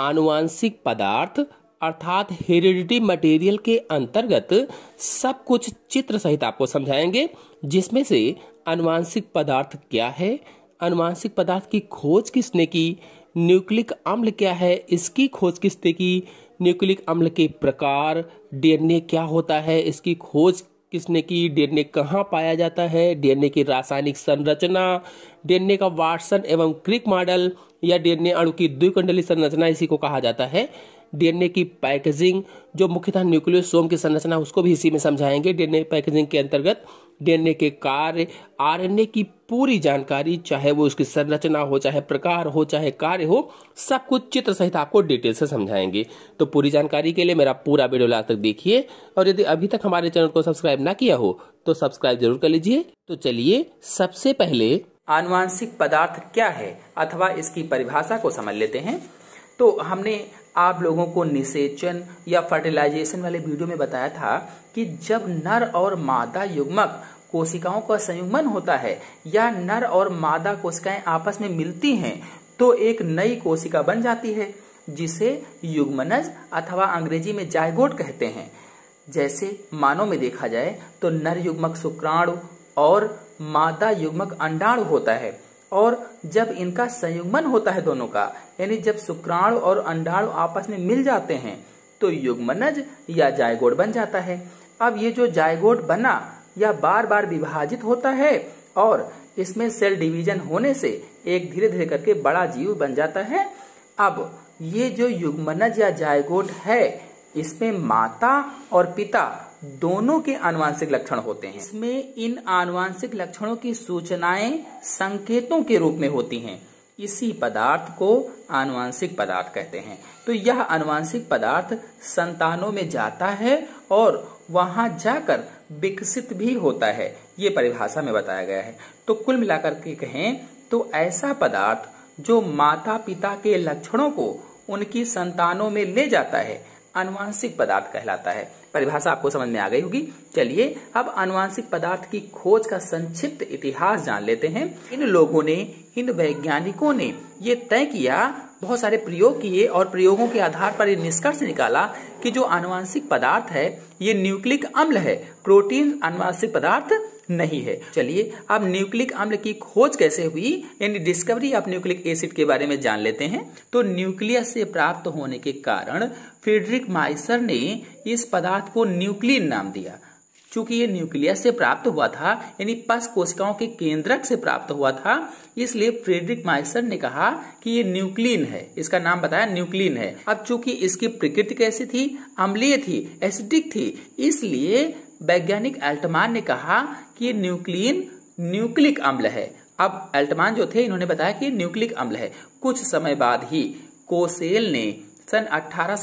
आनुवांशिक पदार्थ अर्थात हेरिडिटी मटेरियल के अंतर्गत सब कुछ चित्र सहित आपको समझाएंगे जिसमें से अनुवांशिक पदार्थ क्या है अनुवांशिक पदार्थ की खोज किसने की न्यूक्लिक अम्ल क्या है इसकी खोज किसने की न्यूक्लिक अम्ल के प्रकार डीएनए क्या होता है इसकी खोज किसने की डीएनए कहाँ पाया जाता है डीएनए की रासायनिक संरचना डीएनए का वाटसन एवं क्रिक मॉडल या डीएनए अणु की द्विकुंडली संरचना इसी को कहा जाता है डीएनए की पैकेजिंग जो मुख्यतः न्यूक्लियोसोम की संरचना उसको भी इसी में समझाएंगे डीएनए पैकेजिंग के अंतर्गत डीएनए के कार्य आरएनए की पूरी जानकारी चाहे वो उसकी संरचना हो चाहे प्रकार हो चाहे कार्य हो सब कुछ चित्र सहित आपको डिटेल से समझाएंगे तो पूरी जानकारी के लिए मेरा पूरा वीडियो लास्ट तक देखिए और यदि अभी तक हमारे चैनल को सब्सक्राइब ना किया हो तो सब्सक्राइब जरूर कर लीजिए तो चलिए सबसे पहले आनुवांशिक पदार्थ क्या है अथवा इसकी परिभाषा को समझ लेते हैं तो हमने आप लोगों को निषेचन या फर्टिलाइजेशन वाले वीडियो में बताया था कि जब नर और मादा युग्मक कोशिकाओं का संयुग्मन होता है या नर और मादा कोशिकाएं आपस में मिलती हैं तो एक नई कोशिका बन जाती है जिसे युग्मनज अथवा अंग्रेजी में जायगोट कहते हैं जैसे मानव में देखा जाए तो नर युग्मक शुक्राणु और मादा युग्मक अंडाणु होता है और जब इनका संयुग्मन होता है दोनों का यानी जब शुक्राणु और अंडाणु आपस में मिल जाते हैं तो युग्मनज या जायगोड बन जाता है अब ये जो जायगोड बना या बार बार विभाजित होता है और इसमें सेल डिवीजन होने से एक धीरे धीरे करके बड़ा जीव बन जाता है अब ये जो युग्मनज या जायगोड है इसमें माता और पिता दोनों के आनुवांशिक लक्षण होते हैं इसमें इन आनुवांशिक लक्षणों की सूचनाएं संकेतों के रूप में होती हैं इसी पदार्थ को आनुवांशिक पदार्थ कहते हैं तो यह आनुवांशिक पदार्थ संतानों में जाता है और वहां जाकर विकसित भी होता है ये परिभाषा में बताया गया है तो कुल मिलाकर के कहें तो ऐसा पदार्थ जो माता पिता के लक्षणों को उनकी संतानों में ले जाता है अनुवांशिक पदार्थ कहलाता है परिभाषा आपको समझ में आ गई होगी चलिए अब अनुवांशिक पदार्थ की खोज का संक्षिप्त इतिहास जान लेते हैं इन लोगों ने इन वैज्ञानिकों ने ये तय किया बहुत सारे प्रयोग किए और प्रयोगों के आधार पर ये निष्कर्ष निकाला कि जो अनुवांशिक पदार्थ है ये न्यूक्लिक अम्ल है प्रोटीन अनुवांशिक पदार्थ नहीं है चलिए अब न्यूक्लिक अम्ल की खोज कैसे हुई यानी डिस्कवरी ऑफ न्यूक्लिक एसिड के बारे में जान लेते हैं तो न्यूक्लियस से प्राप्त होने के कारण फ्रेडरिक माइसर ने इस पदार्थ को न्यूक्लिन नाम दिया चूंकि ये न्यूक्लियस से प्राप्त हुआ था यानी पश कोशिकाओं के केंद्रक से प्राप्त हुआ था इसलिए फ्रेडरिक माइसर ने कहा कि ये न्यूक्लिन है इसका नाम बताया न्यूक्लिन है अब चूंकि इसकी प्रकृति कैसी थी अम्लीय थी एसिडिक थी इसलिए वैज्ञानिक अल्टमान ने कहा कि ये न्यूक्लियन न्यूक्लिक अम्ल है अब अल्टमान जो थे इन्होंने बताया कि न्यूक्लिक अम्ल है कुछ समय बाद ही कोसेल ने सन अठारह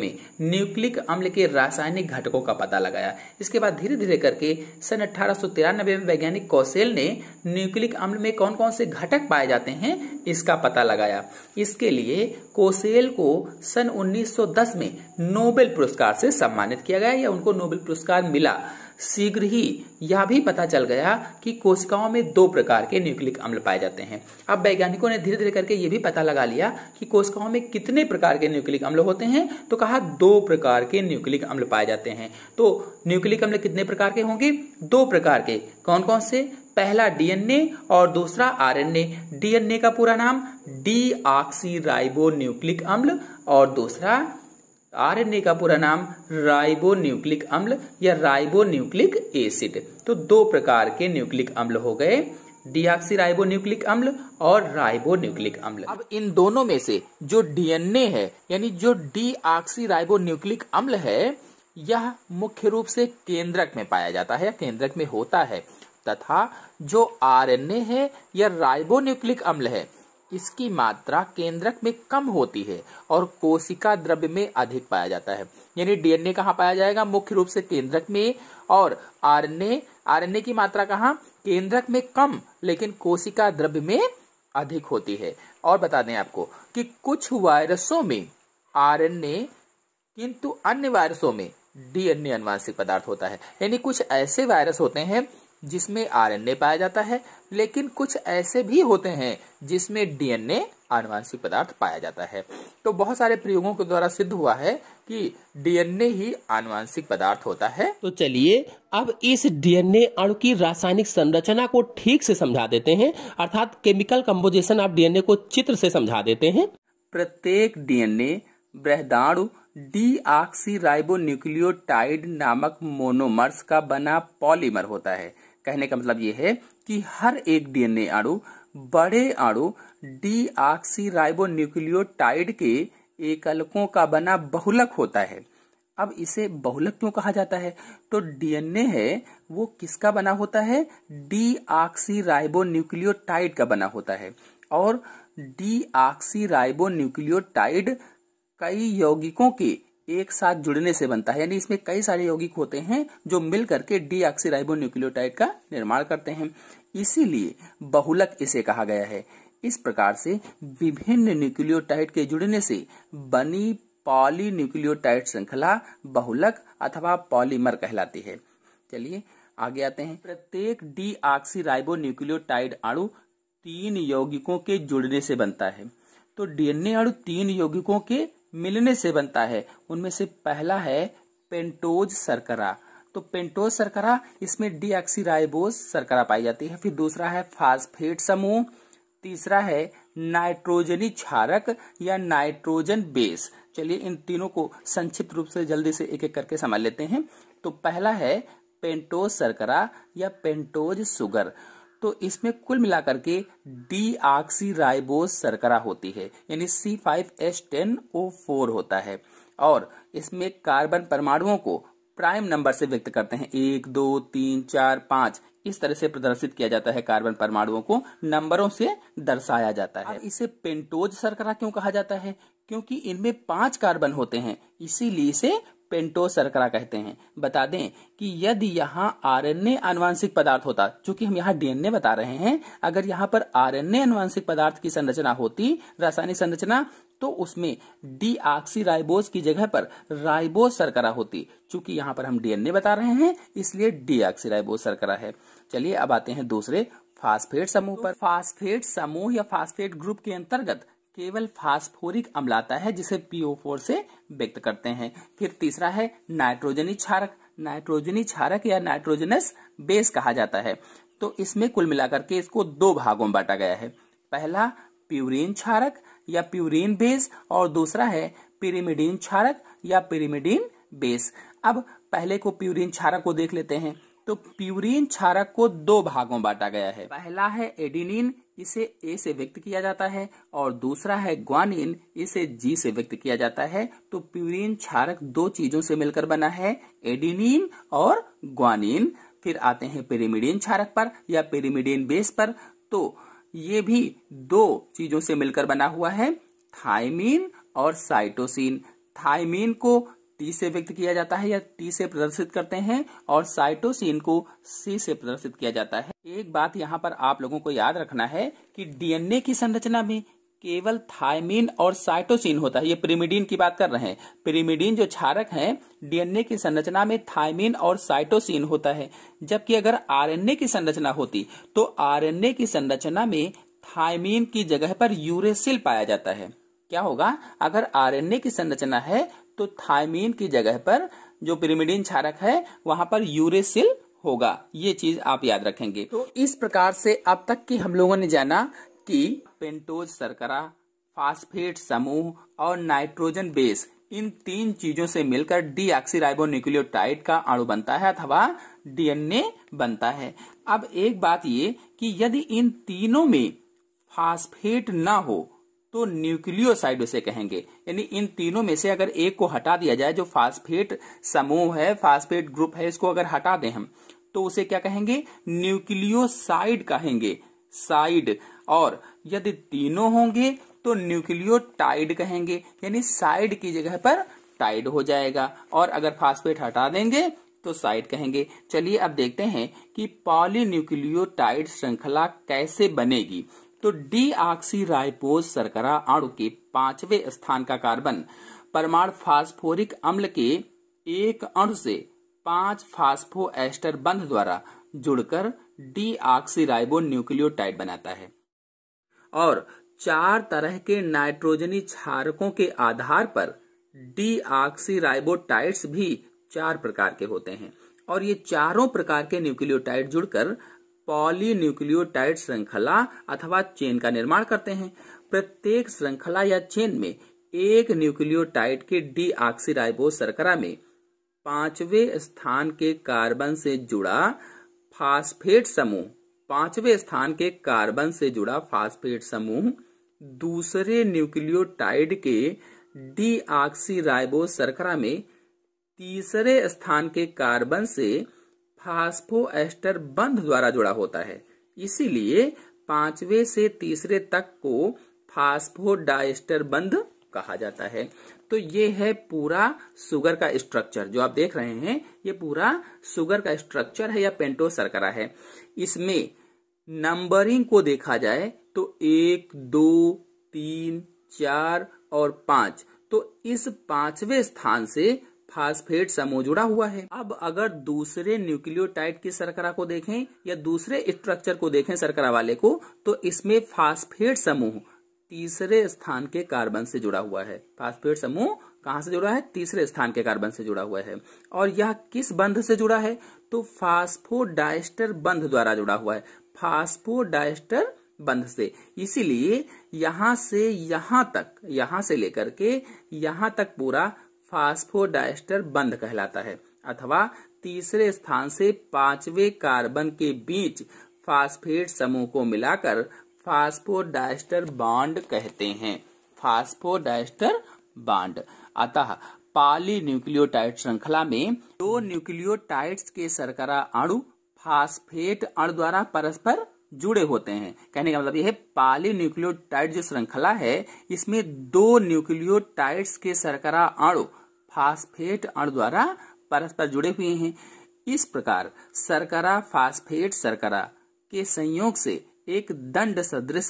में न्यूक्लिक अम्ल के रासायनिक घटकों का पता लगाया इसके बाद धीरे धीरे करके सन अठारह में वैज्ञानिक कौशल ने न्यूक्लिक अम्ल में कौन कौन से घटक पाए जाते हैं इसका पता लगाया इसके लिए कोसेल को सन 1910 में नोबेल पुरस्कार से सम्मानित किया गया या उनको नोबेल पुरस्कार मिला शीघ्र ही यह भी पता चल गया कि कोशिकाओं में दो प्रकार के न्यूक्लिक अम्ल पाए जाते हैं अब वैज्ञानिकों ने धीरे धीरे करके ये भी पता लगा लिया कि कोशिकाओं में कितने प्रकार के न्यूक्लिक अम्ल होते हैं तो कहा दो प्रकार के न्यूक्लिक अम्ल पाए जाते हैं तो न्यूक्लिक अम्ल कितने प्रकार के होंगे दो प्रकार के कौन कौन से पहला डीएनए और दूसरा आरएनए डीएनए का पूरा नाम डी न्यूक्लिक अम्ल और दूसरा आरएनए का पूरा नाम राइबो न्यूक्लिक अम्ल या राइबो न्यूक्लिक एसिड तो दो प्रकार के न्यूक्लिक अम्ल हो गए राइबो न्यूक्लिक अम्ल और राइबो न्यूक्लिक अम्ल अब इन दोनों में से जो डीएनए है यानी जो राइबो न्यूक्लिक अम्ल है यह मुख्य रूप से केंद्रक में पाया जाता है केंद्रक में होता है तथा जो आरएनए है यह राइबो न्यूक्लिक अम्ल है इसकी मात्रा केंद्रक में कम होती है और कोशिका द्रव्य में अधिक पाया जाता है यानी डीएनए कहाँ पाया जाएगा मुख्य रूप से केंद्रक में और आरएनए आरएनए की मात्रा कहाँ केंद्रक में कम लेकिन कोशिका द्रव्य में अधिक होती है और बता दें आपको कि कुछ वायरसों में आरएनए किंतु अन्य वायरसों में डीएनए अनुवांशिक पदार्थ होता है यानी कुछ ऐसे वायरस होते हैं जिसमें आरएनए पाया जाता है लेकिन कुछ ऐसे भी होते हैं जिसमें डीएनए आनुवांशिक पदार्थ पाया जाता है तो बहुत सारे प्रयोगों के द्वारा सिद्ध हुआ है कि डीएनए ही आनुवांशिक पदार्थ होता है तो चलिए अब इस डीएनए अणु की रासायनिक संरचना को ठीक से समझा देते हैं अर्थात केमिकल कम्पोजिशन आप डीएनए को चित्र से समझा देते हैं प्रत्येक डीएनए बृहदाणु डी न्यूक्लियोटाइड नामक मोनोमर्स का बना पॉलीमर होता है कहने का मतलब ये है कि हर एक डीएनए अणु बड़े अणु डी ऑक्सीराइबो न्यूक्लियोटाइड के एकलकों का बना बहुलक होता है अब इसे बहुलक क्यों कहा जाता है तो डीएनए है वो किसका बना होता है डी ऑक्सीराइबो न्यूक्लियोटाइड का बना होता है और डी ऑक्सीराइबो न्यूक्लियोटाइड कई यौगिकों के एक साथ जुड़ने से बनता है यानी इसमें कई सारे यौगिक होते हैं जो मिल करके ऑक्सीराइबो न्यूक्लियोटाइड का निर्माण करते हैं इसीलिए बहुलक इसे कहा गया है इस प्रकार से विभिन्न न्यूक्लियोटाइड के जुड़ने से बनी पॉली न्यूक्लियोटाइड श्रृंखला बहुलक अथवा पॉलीमर कहलाती है चलिए आगे आते हैं प्रत्येक डी ऑक्सीराइबो न्यूक्लियोटाइड अणु तीन यौगिकों के जुड़ने से बनता है तो डीएनए अणु तीन यौगिकों के मिलने से बनता है उनमें से पहला है पेंटोज सरकरा तो पेंटोज सरकरा इसमें डी सरकरा पाई जाती है फिर दूसरा है फास्फेट समूह तीसरा है नाइट्रोजनी क्षारक या नाइट्रोजन बेस चलिए इन तीनों को संक्षिप्त रूप से जल्दी से एक एक करके समझ लेते हैं तो पहला है पेंटोज सरकरा या पेंटोज सुगर तो इसमें कुल मिलाकर के डी आक्सी सरकरा होती है यानी C five S ten O four होता है और इसमें कार्बन परमाणुओं को प्राइम नंबर से व्यक्त करते हैं एक दो तीन चार पांच इस तरह से प्रदर्शित किया जाता है कार्बन परमाणुओं को नंबरों से दर्शाया जाता है इसे पेंटोज सरकरा क्यों कहा जाता है क्योंकि इनमें पांच कार्बन होते हैं इसीलिए इसे पेंटो सरकरा कहते हैं बता दें कि यदि यहाँ आरएनए आनुवांशिक पदार्थ होता चूंकि हम यहाँ डीएनए बता रहे हैं अगर यहाँ पर आरएनए अनुवांशिक पदार्थ की संरचना होती रासायनिक संरचना तो उसमें डी राइबोज की जगह पर राइबोज सरकरा होती चूंकि यहाँ पर हम डीएनए बता रहे हैं इसलिए डी राइबोज सरकरा है चलिए अब आते हैं दूसरे फास्फेट समूह पर तो फास्फेट समूह या फास्फेट ग्रुप के अंतर्गत केवल फास्फोरिक अम्ल आता है जिसे फोर से व्यक्त करते हैं फिर तीसरा है नाइट्रोजनी क्षारक नाइट्रोजनी क्षारक या नाइट्रोजनस बेस कहा जाता है तो इसमें कुल मिलाकर के इसको दो भागों में बांटा गया है पहला प्यूरिन क्षारक या प्यूरिन बेस और दूसरा है पिरिमिडीन क्षारक या पिरिमिडीन बेस अब पहले को प्यूरिन क्षारक को देख लेते हैं तो प्यूरिन क्षारक को दो भागों बांटा गया है पहला है एडिनिन इसे ए से व्यक्त किया जाता है और दूसरा है ग्वानिन इसे जी से व्यक्त किया जाता है तो प्यूरिन क्षारक दो चीजों से मिलकर बना है एडिनिन और ग्वानिन फिर आते हैं पेरिमिडिन क्षारक पर या पेरिमिडिन बेस पर तो ये भी दो चीजों से मिलकर बना हुआ है थाइमिन और साइटोसिन थाइमिन को टी से व्यक्त किया जाता है या टी से प्रदर्शित करते हैं और साइटोसिन को सी से प्रदर्शित किया जाता है एक बात यहाँ पर आप लोगों को याद रखना है कि डीएनए की संरचना में केवल थायमिन और साइटोसिन होता है ये प्रिमिडीन की बात कर रहे हैं प्रिमिडीन जो क्षारक है डीएनए की संरचना में थायमिन और साइटोसिन होता है जबकि अगर आरएनए की संरचना होती तो आरएनए की संरचना में थायमिन की जगह पर यूरेसिल पाया जाता है क्या होगा अगर आरएनए की संरचना है तो थायमीन की जगह पर जो पिरिमिडिन क्षारक है वहां पर यूरेसिल होगा ये चीज आप याद रखेंगे तो इस प्रकार से अब तक की हम लोगों ने जाना कि पेंटोज सरकरा फास्फेट समूह और नाइट्रोजन बेस इन तीन चीजों से मिलकर डी न्यूक्लियोटाइड का अणु बनता है अथवा डीएनए बनता है अब एक बात ये कि यदि इन तीनों में फास्फेट ना हो तो न्यूक्लियोसाइड उसे कहेंगे यानी इन तीनों में से अगर एक को हटा दिया जाए जो फास्फेट समूह है फास्फेट ग्रुप है इसको अगर हटा दें हम तो उसे क्या कहेंगे न्यूक्लियोसाइड कहेंगे साइड और यदि तीनों होंगे तो न्यूक्लियोटाइड कहेंगे यानी साइड की जगह पर टाइड हो जाएगा और अगर फास्फेट हटा देंगे तो साइड कहेंगे चलिए अब देखते हैं कि पॉलीन्यूक्लियोटाइड श्रृंखला कैसे बनेगी तो डी ऑक्सी राइपोज सरकरा अणु के पांचवे स्थान का कार्बन परमाणु फास्फोरिक अम्ल के एक अणु से पांच फास्फो एस्टर बंध द्वारा जुड़कर डी ऑक्सी राइबो न्यूक्लियोटाइड बनाता है और चार तरह के नाइट्रोजनी क्षारकों के आधार पर डी ऑक्सी राइबोटाइड्स भी चार प्रकार के होते हैं और ये चारों प्रकार के न्यूक्लियोटाइड जुड़कर पॉलीन्यूक्लियोटाइड श्रृंखला अथवा चेन का निर्माण करते हैं प्रत्येक श्रृंखला या चेन में एक न्यूक्लियोटाइड के डी ऑक्सीराइबो सरकरा में पांचवे स्थान के कार्बन से जुड़ा फास्फेट समूह पांचवे स्थान के कार्बन से जुड़ा फास्फेट समूह दूसरे न्यूक्लियोटाइड के डी ऑक्सीराइबो सरकरा में तीसरे स्थान के कार्बन से फास्फोएस्टर बंध द्वारा जुड़ा होता है इसीलिए पांचवे से तीसरे तक को फास्फोडाइस्टर बंध कहा जाता है तो ये है पूरा सुगर का स्ट्रक्चर जो आप देख रहे हैं ये पूरा सुगर का स्ट्रक्चर है या पेंटो सरकरा है इसमें नंबरिंग को देखा जाए तो एक दो तीन चार और पांच तो इस पांचवे स्थान से फास्फेट समूह जुड़ा हुआ है अब अगर दूसरे न्यूक्लियोटाइड की सरकरा को देखें या दूसरे स्ट्रक्चर को देखें सरकरा वाले को तो इसमें फास्फेट समूह तीसरे स्थान के कार्बन से जुड़ा हुआ है फास्फेट समूह कहां से जुड़ा है तीसरे स्थान के कार्बन से जुड़ा हुआ है और यह किस बंध से जुड़ा है तो फास्फोडाइस्टर बंध द्वारा जुड़ा हुआ है फास्फोडाइस्टर बंध से इसीलिए यहां से यहां तक यहां से लेकर के यहां तक पूरा फास्फोडाइस्टर बंद कहलाता है अथवा तीसरे स्थान से पांचवे कार्बन के बीच फास्फेट समूह को मिलाकर फास्फोडाइस्टर बांड कहते हैं फास्फोडाइस्टर बांड अतः पाली न्यूक्लियोटाइड श्रृंखला में दो न्यूक्लियोटाइड्स के सरकरा अणु फास्फेट अणु द्वारा परस्पर जुड़े होते हैं कहने का मतलब यह पाली न्यूक्लियोटाइड जो श्रृंखला है इसमें दो न्यूक्लियोटाइड्स के सरकरा अणु फास्फेट अणु द्वारा परस्पर जुड़े हुए हैं इस प्रकार सरकरा फास्फेट सरकरा के संयोग से एक दंड सदृश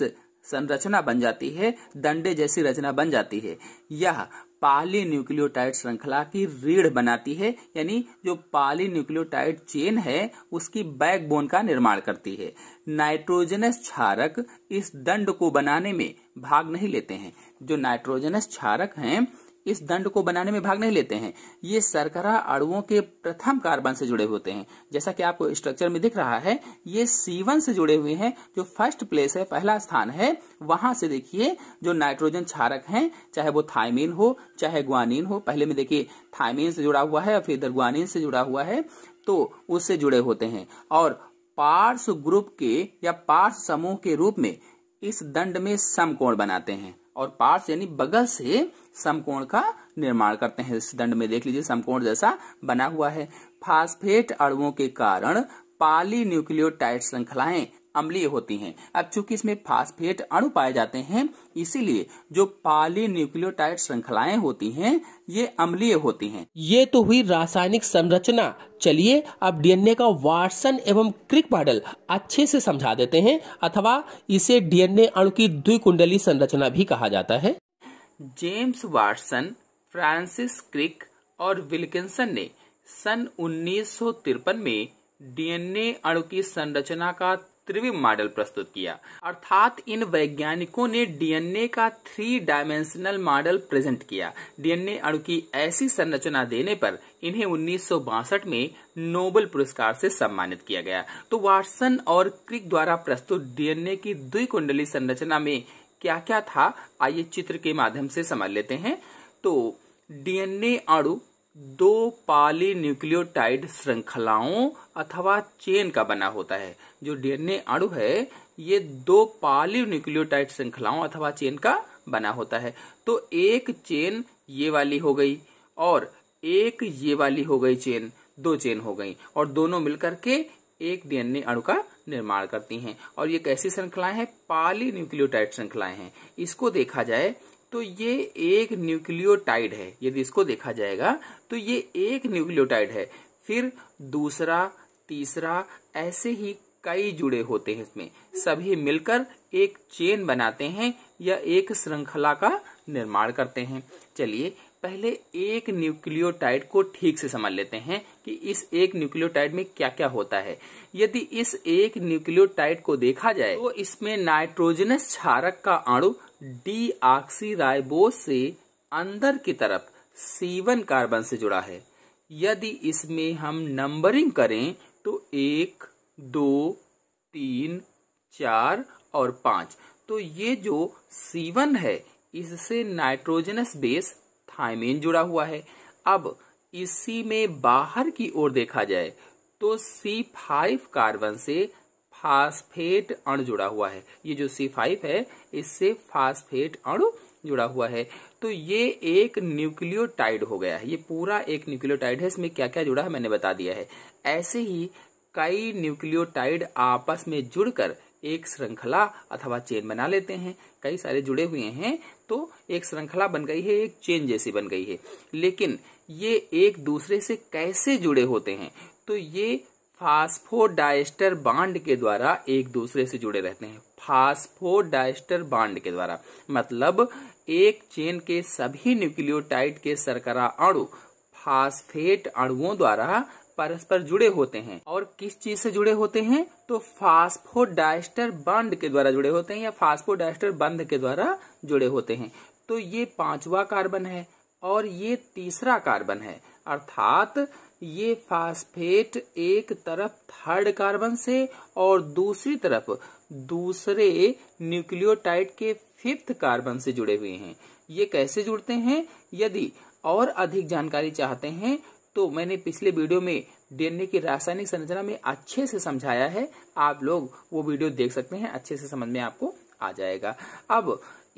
संरचना बन जाती है दंडे जैसी रचना बन जाती है यह पाली न्यूक्लियोटाइड श्रृंखला की रीढ़ बनाती है यानी जो पाली न्यूक्लियोटाइड चेन है उसकी बैकबोन का निर्माण करती है नाइट्रोजनस क्षारक इस दंड को बनाने में भाग नहीं लेते हैं जो नाइट्रोजनस क्षारक हैं इस दंड को बनाने में भाग नहीं लेते हैं ये सरकरा अड़ुओं के प्रथम कार्बन से जुड़े होते हैं जैसा कि आपको स्ट्रक्चर में दिख रहा है ये सीवन से जुड़े हुए हैं जो फर्स्ट प्लेस है पहला स्थान है वहां से देखिए जो नाइट्रोजन क्षारक है चाहे वो थायमीन हो चाहे ग्वानीन हो पहले में देखिए थायमीन से जुड़ा हुआ है और फिर इधर ग्वानीन से जुड़ा हुआ है तो उससे जुड़े होते हैं और पार्स ग्रुप के या पार्स समूह के रूप में इस दंड में समकोण बनाते हैं और पार्स यानी बगल से समकोण का निर्माण करते हैं इस दंड में देख लीजिए समकोण जैसा बना हुआ है फास्फेट अणुओं के कारण पाली न्यूक्लियोटाइड श्रृंखलाएं अम्लीय होती हैं अब चूंकि इसमें फास्फेट अणु पाए जाते हैं इसीलिए जो पाली न्यूक्लियोटाइड श्रृंखलाएं होती हैं ये अम्लीय होती हैं ये तो हुई रासायनिक संरचना चलिए अब डीएनए का वाटसन एवं क्रिक मॉडल अच्छे से समझा देते हैं अथवा इसे डीएनए अणु की द्विकुंडली संरचना भी कहा जाता है जेम्स वाटसन फ्रांसिस क्रिक और विल्किंसन ने सन उन्नीस में डीएनए अणु की संरचना का त्रिविम मॉडल प्रस्तुत किया अर्थात इन वैज्ञानिकों ने डीएनए का थ्री डायमेंशनल मॉडल प्रेजेंट किया डीएनए अणु की ऐसी संरचना देने पर इन्हें उन्नीस में नोबेल पुरस्कार से सम्मानित किया गया तो वाटसन और क्रिक द्वारा प्रस्तुत डीएनए की कुंडली संरचना में क्या क्या था आइए चित्र के माध्यम से समझ लेते हैं तो डीएनए अणु दो पाली न्यूक्लियोटाइड श्रृंखलाओं अथवा चेन का बना होता है जो डीएनए अणु है ये दो पाली न्यूक्लियोटाइड श्रृंखलाओं अथवा चेन का बना होता है तो एक चेन ये वाली हो गई और एक ये वाली हो गई चेन दो चेन हो गई और दोनों मिलकर के एक डीएनए अणु का निर्माण करती हैं और ये कैसी श्रृंखलाएं हैं पाली न्यूक्लियोटाइड श्रृंखलाएं हैं इसको देखा जाए तो ये एक न्यूक्लियोटाइड है यदि इसको देखा जाएगा तो ये एक न्यूक्लियोटाइड है फिर दूसरा तीसरा ऐसे ही कई जुड़े होते हैं इसमें सभी मिलकर एक चेन बनाते हैं या एक श्रृंखला का निर्माण करते हैं चलिए पहले एक न्यूक्लियोटाइड को ठीक से समझ लेते हैं कि इस एक न्यूक्लियोटाइड में क्या क्या होता है यदि इस एक न्यूक्लियोटाइड को देखा जाए तो इसमें नाइट्रोजनस क्षारक का अणु डी ऑक्सीराइबोस से अंदर की तरफ C1 कार्बन से जुड़ा है यदि इसमें हम नंबरिंग करें तो एक दो तीन चार और पांच तो ये जो C1 है इससे नाइट्रोजनस बेस थायमीन जुड़ा हुआ है अब इसी में बाहर की ओर देखा जाए तो सी फाइव कार्बन से फास्फेट अणु जुड़ा हुआ है ये जो सी फाइव है इससे फास्फेट अणु जुड़ा हुआ है तो ये एक न्यूक्लियोटाइड हो गया है ये पूरा एक न्यूक्लियोटाइड है इसमें क्या क्या जुड़ा है मैंने बता दिया है ऐसे ही कई न्यूक्लियोटाइड आपस में जुड़कर एक श्रृंखला अथवा चेन बना लेते हैं कई सारे जुड़े हुए हैं तो एक श्रृंखला बन गई है एक चेन जैसी बन गई है लेकिन ये एक दूसरे से कैसे जुड़े होते हैं तो ये फास्फोडाइस्टर बांड के द्वारा एक दूसरे से जुड़े रहते हैं फास्फोडाइस्टर बांड के द्वारा मतलब एक चेन के सभी न्यूक्लियोटाइड के सरकरा अणु फास्फेट अणुओं द्वारा परस्पर जुड़े होते हैं और किस चीज से जुड़े होते हैं तो फास्फोडाइस्टर बंध के द्वारा जुड़े होते हैं या फास्फोडाइस्टर बंध के द्वारा जुड़े होते हैं तो ये पांचवा कार्बन है और ये तीसरा कार्बन है अर्थात ये फास्फेट एक तरफ थर्ड कार्बन से और दूसरी तरफ दूसरे न्यूक्लियोटाइड के फिफ्थ कार्बन से जुड़े हुए हैं ये कैसे जुड़ते हैं यदि और अधिक जानकारी चाहते हैं तो मैंने पिछले वीडियो में डीएनए की रासायनिक संरचना में अच्छे से समझाया है आप लोग वो वीडियो देख सकते हैं अच्छे से समझ में आपको आ जाएगा अब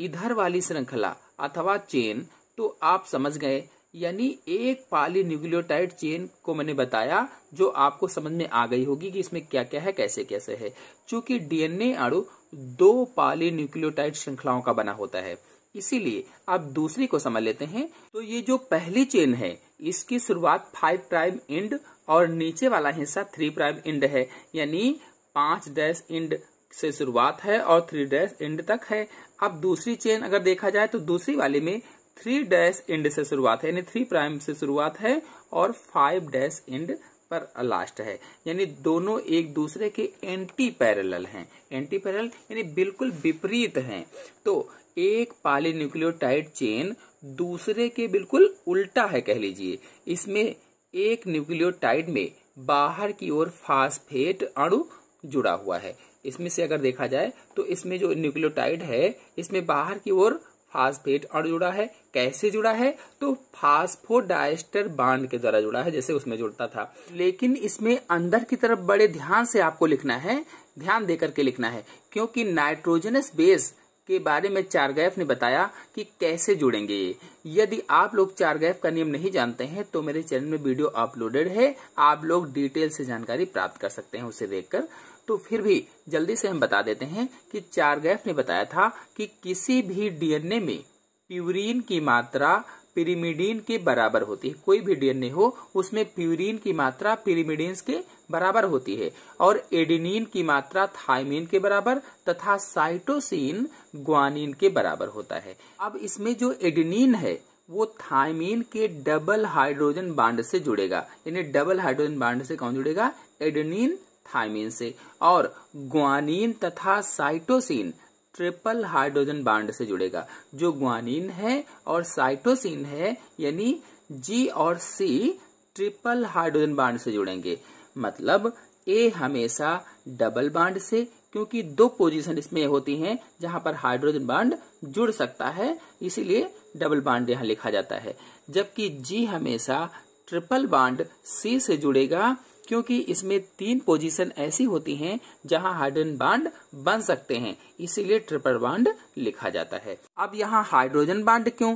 इधर वाली श्रृंखला अथवा चेन तो आप समझ गए यानी एक पाली न्यूक्लियोटाइड चेन को मैंने बताया जो आपको समझ में आ गई होगी कि इसमें क्या क्या है कैसे कैसे है चूंकि डीएनए अणु दो पाली न्यूक्लियोटाइड श्रृंखलाओं का बना होता है इसीलिए आप दूसरी को समझ लेते हैं तो ये जो पहली चेन है इसकी शुरुआत फाइव प्राइम इंड और नीचे वाला हिस्सा थ्री प्राइम इंड है यानी पांच डैश इंड से शुरुआत है और थ्री डैश इंड तक है अब दूसरी चेन अगर देखा जाए तो दूसरी वाले में थ्री डैश इंड से शुरुआत है यानी थ्री प्राइम से शुरुआत है और फाइव डैश इंड पर लास्ट है यानी दोनों एक दूसरे के एंटी पैरेलल हैं एंटी पैरेलल यानी बिल्कुल विपरीत हैं तो एक पाली न्यूक्लियोटाइड चेन दूसरे के बिल्कुल उल्टा है कह लीजिए इसमें एक न्यूक्लियोटाइड में बाहर की ओर फास्फेट अणु जुड़ा हुआ है इसमें से अगर देखा जाए तो इसमें जो न्यूक्लियोटाइड है इसमें बाहर की ओर फास्फेट अणु जुड़ा है कैसे जुड़ा है तो फास्फोडाइस्टर बांड के द्वारा जुड़ा है जैसे उसमें जुड़ता था लेकिन इसमें अंदर की तरफ बड़े ध्यान से आपको लिखना है ध्यान देकर के लिखना है क्योंकि नाइट्रोजनस बेस के बारे में चारगैफ ने बताया कि कैसे जुड़ेंगे यदि आप लोग चारगैफ का नियम नहीं जानते हैं तो मेरे चैनल में वीडियो अपलोडेड है आप लोग डिटेल से जानकारी प्राप्त कर सकते हैं उसे देखकर तो फिर भी जल्दी से हम बता देते हैं कि चारगैफ ने बताया था कि किसी भी डीएनए में प्यूरिन की मात्रा पिरीमिडीन के बराबर होती है कोई भी डीएनए हो उसमें प्यूरिन की मात्रा पिरीमिडीन के बराबर होती है और एडिनिन की मात्रा थायमिन के बराबर तथा साइटोसिन ग्वानिन के बराबर होता है अब इसमें जो एडिनिन है वो थायमिन के डबल हाइड्रोजन बांड से जुड़ेगा यानी डबल हाइड्रोजन बांड से कौन जुड़ेगा एडिनिन थायमिन से और ग्वानिन तथा साइटोसिन ट्रिपल हाइड्रोजन बांड से जुड़ेगा जो ग्वानिन है और साइटोसिन है यानी जी और सी ट्रिपल हाइड्रोजन बांड से जुड़ेंगे मतलब ए हमेशा डबल बाड से क्योंकि दो पोजीशन इसमें होती हैं जहां पर हाइड्रोजन बांड जुड़ सकता है इसीलिए डबल बांड यहां लिखा जाता है जबकि जी हमेशा ट्रिपल बांड सी से जुड़ेगा क्योंकि इसमें तीन पोजीशन ऐसी होती हैं जहां हाइड्रोजन बांड बन सकते हैं इसीलिए ट्रिपल बांड लिखा जाता है अब यहाँ हाइड्रोजन बांड क्यों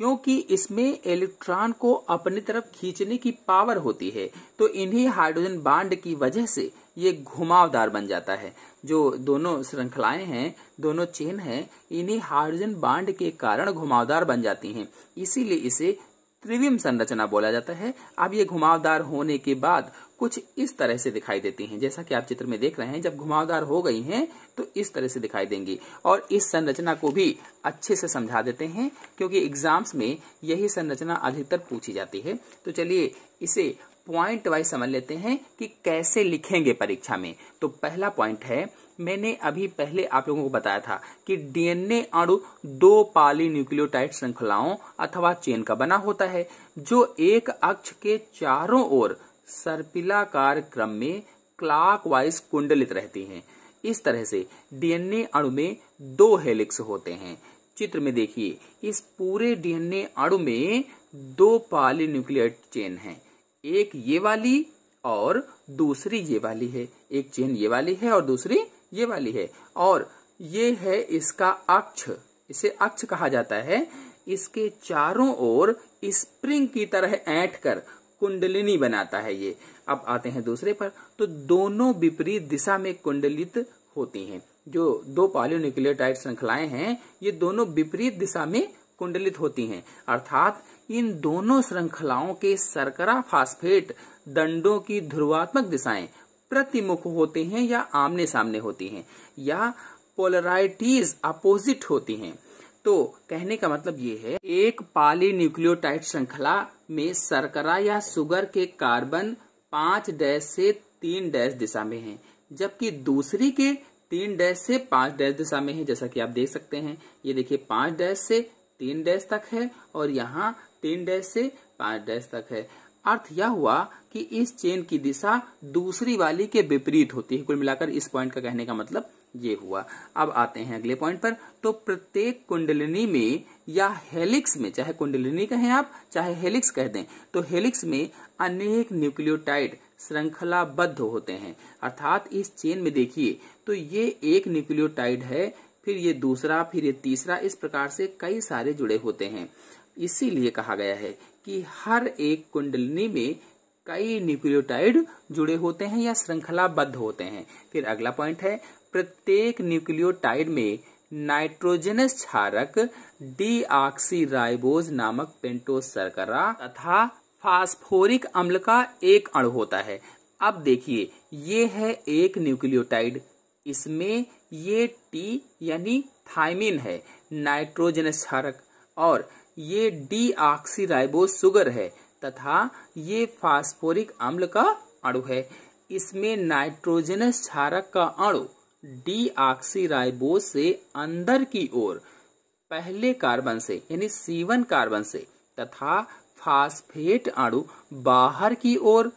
क्योंकि इसमें इलेक्ट्रॉन को अपनी तरफ खींचने की पावर होती है तो इन्हीं हाइड्रोजन बांड की वजह से ये घुमावदार बन जाता है जो दोनों श्रृंखलाएं हैं दोनों चेन हैं इन्हीं हाइड्रोजन बांड के कारण घुमावदार बन जाती हैं इसीलिए इसे त्रिविम संरचना बोला जाता है अब ये घुमावदार होने के बाद कुछ इस तरह से दिखाई देती हैं जैसा कि आप चित्र में देख रहे हैं जब घुमावदार हो गई हैं तो इस तरह से दिखाई देंगी और इस संरचना को भी अच्छे से समझा देते हैं क्योंकि एग्जाम्स में यही संरचना अधिकतर पूछी जाती है तो चलिए इसे पॉइंट वाइज समझ लेते हैं कि कैसे लिखेंगे परीक्षा में तो पहला पॉइंट है मैंने अभी पहले आप लोगों को बताया था कि डीएनए अणु दो पाली न्यूक्लियोटाइड श्रृंखलाओं अथवा चेन का बना होता है जो एक अक्ष के चारों ओर सर्पिलाकार क्रम में क्लॉकवाइज कुंडलित रहती हैं इस तरह से डीएनए अणु में दो हेलिक्स होते हैं चित्र में देखिए इस पूरे डीएनए अणु में दो पाली न्यूक्लियर चेन हैं एक ये वाली और दूसरी ये वाली है एक चेन ये वाली है और दूसरी ये वाली है और ये है इसका अक्ष इसे अक्ष कहा जाता है इसके चारों ओर स्प्रिंग की तरह ऐंठ कर कुंडलिनी बनाता है ये अब आते हैं दूसरे पर तो दोनों विपरीत दिशा में कुंडलित होती हैं जो दो पालियोन्यूक्लियोटाइड श्रृंखलाएं हैं ये दोनों विपरीत दिशा में कुंडलित होती हैं अर्थात इन दोनों श्रृंखलाओं के सरकरा फास्फेट दंडों की ध्रुवात्मक दिशाएं प्रतिमुख होते हैं या आमने सामने होती हैं या पोलराइटीज अपोजिट होती हैं तो कहने का मतलब ये है एक पाली न्यूक्लियोटाइड श्रृंखला में सरकरा या सुगर के कार्बन पांच डैश से तीन डैश दिशा में हैं जबकि दूसरी के तीन डैश से पांच डैश दिशा में है जैसा कि आप देख सकते हैं ये देखिए पांच डैश से तीन डैश तक है और यहाँ तीन डैश से पांच डैश तक है अर्थ यह हुआ कि इस चेन की दिशा दूसरी वाली के विपरीत होती है कुल मिलाकर इस पॉइंट का कहने का मतलब ये हुआ अब आते हैं अगले पॉइंट पर तो प्रत्येक कुंडलिनी में या हेलिक्स में चाहे कुंडलिनी कहें आप चाहे हेलिक्स कह दें तो हेलिक्स में अनेक न्यूक्लियोटाइड श्रृंखलाबद्ध होते हैं अर्थात इस चेन में देखिए तो ये एक न्यूक्लियोटाइड है फिर ये दूसरा फिर ये तीसरा इस प्रकार से कई सारे जुड़े होते हैं इसीलिए कहा गया है कि हर एक कुंडलिनी में कई न्यूक्लियोटाइड जुड़े होते हैं या श्रृंखलाबद्ध होते हैं फिर अगला पॉइंट है प्रत्येक न्यूक्लियोटाइड में नाइट्रोजनस क्षारक डी राइबोज नामक पेंटोस सरकरा तथा फास्फोरिक अम्ल का एक अणु होता है अब देखिए ये है एक न्यूक्लियोटाइड इसमें ये टी यानी थाइमिन है नाइट्रोजन क्षारक और ये डी राइबोज सुगर है तथा ये फास्फोरिक अम्ल का अणु है इसमें नाइट्रोजन क्षारक का अणु डी राइबोज से अंदर की ओर पहले कार्बन से यानी C1 कार्बन से तथा फास्फेट अणु बाहर की ओर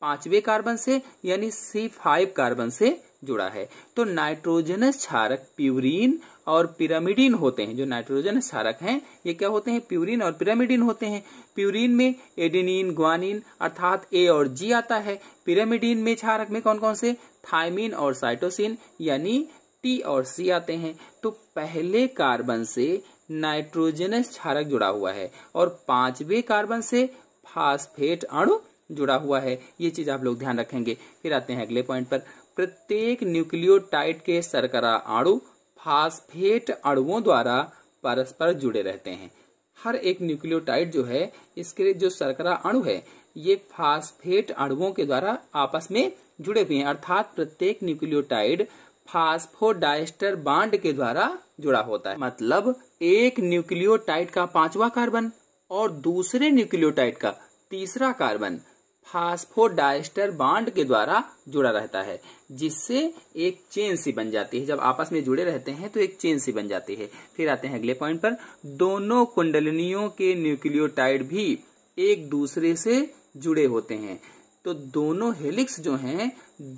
पांचवे कार्बन से यानी C5 कार्बन से जुड़ा है तो नाइट्रोजनस क्षारक प्यूरिन और पिरामिडिन होते हैं जो नाइट्रोजनस क्षारक हैं ये क्या होते हैं प्यूरिन और पिरामिडिन होते हैं प्यूरिन में एडिनिन ग्वानिन अर्थात ए और जी आता है पिरामिडिन में क्षारक में कौन कौन से थायमिन और साइटोसिन यानी टी और सी आते हैं तो पहले कार्बन से नाइट्रोजनस क्षारक जुड़ा हुआ है और पांचवे कार्बन से फास्फेट अणु जुड़ा हुआ है ये चीज आप लोग ध्यान रखेंगे फिर आते हैं अगले पॉइंट पर प्रत्येक न्यूक्लियोटाइड के सरकरा अणु फास्फेट अणुओं द्वारा परस्पर जुड़े रहते हैं हर एक न्यूक्लियोटाइड जो है इसके जो सरकरा अणु है ये फास्फेट अणुओं के द्वारा आपस में जुड़े हुए हैं अर्थात प्रत्येक न्यूक्लियोटाइड फास्फोडाइस्टर बांड के द्वारा जुड़ा होता है मतलब एक न्यूक्लियोटाइड का पांचवा कार्बन और दूसरे न्यूक्लियोटाइड का तीसरा कार्बन फास्फोडाइस्टर बांड के द्वारा जुड़ा रहता है जिससे एक चेन सी बन जाती है जब आपस में जुड़े रहते हैं तो एक चेन सी बन जाती है फिर आते हैं अगले पॉइंट पर दोनों कुंडलनियों के न्यूक्लियोटाइड भी एक दूसरे से जुड़े होते हैं तो दोनों हेलिक्स जो हैं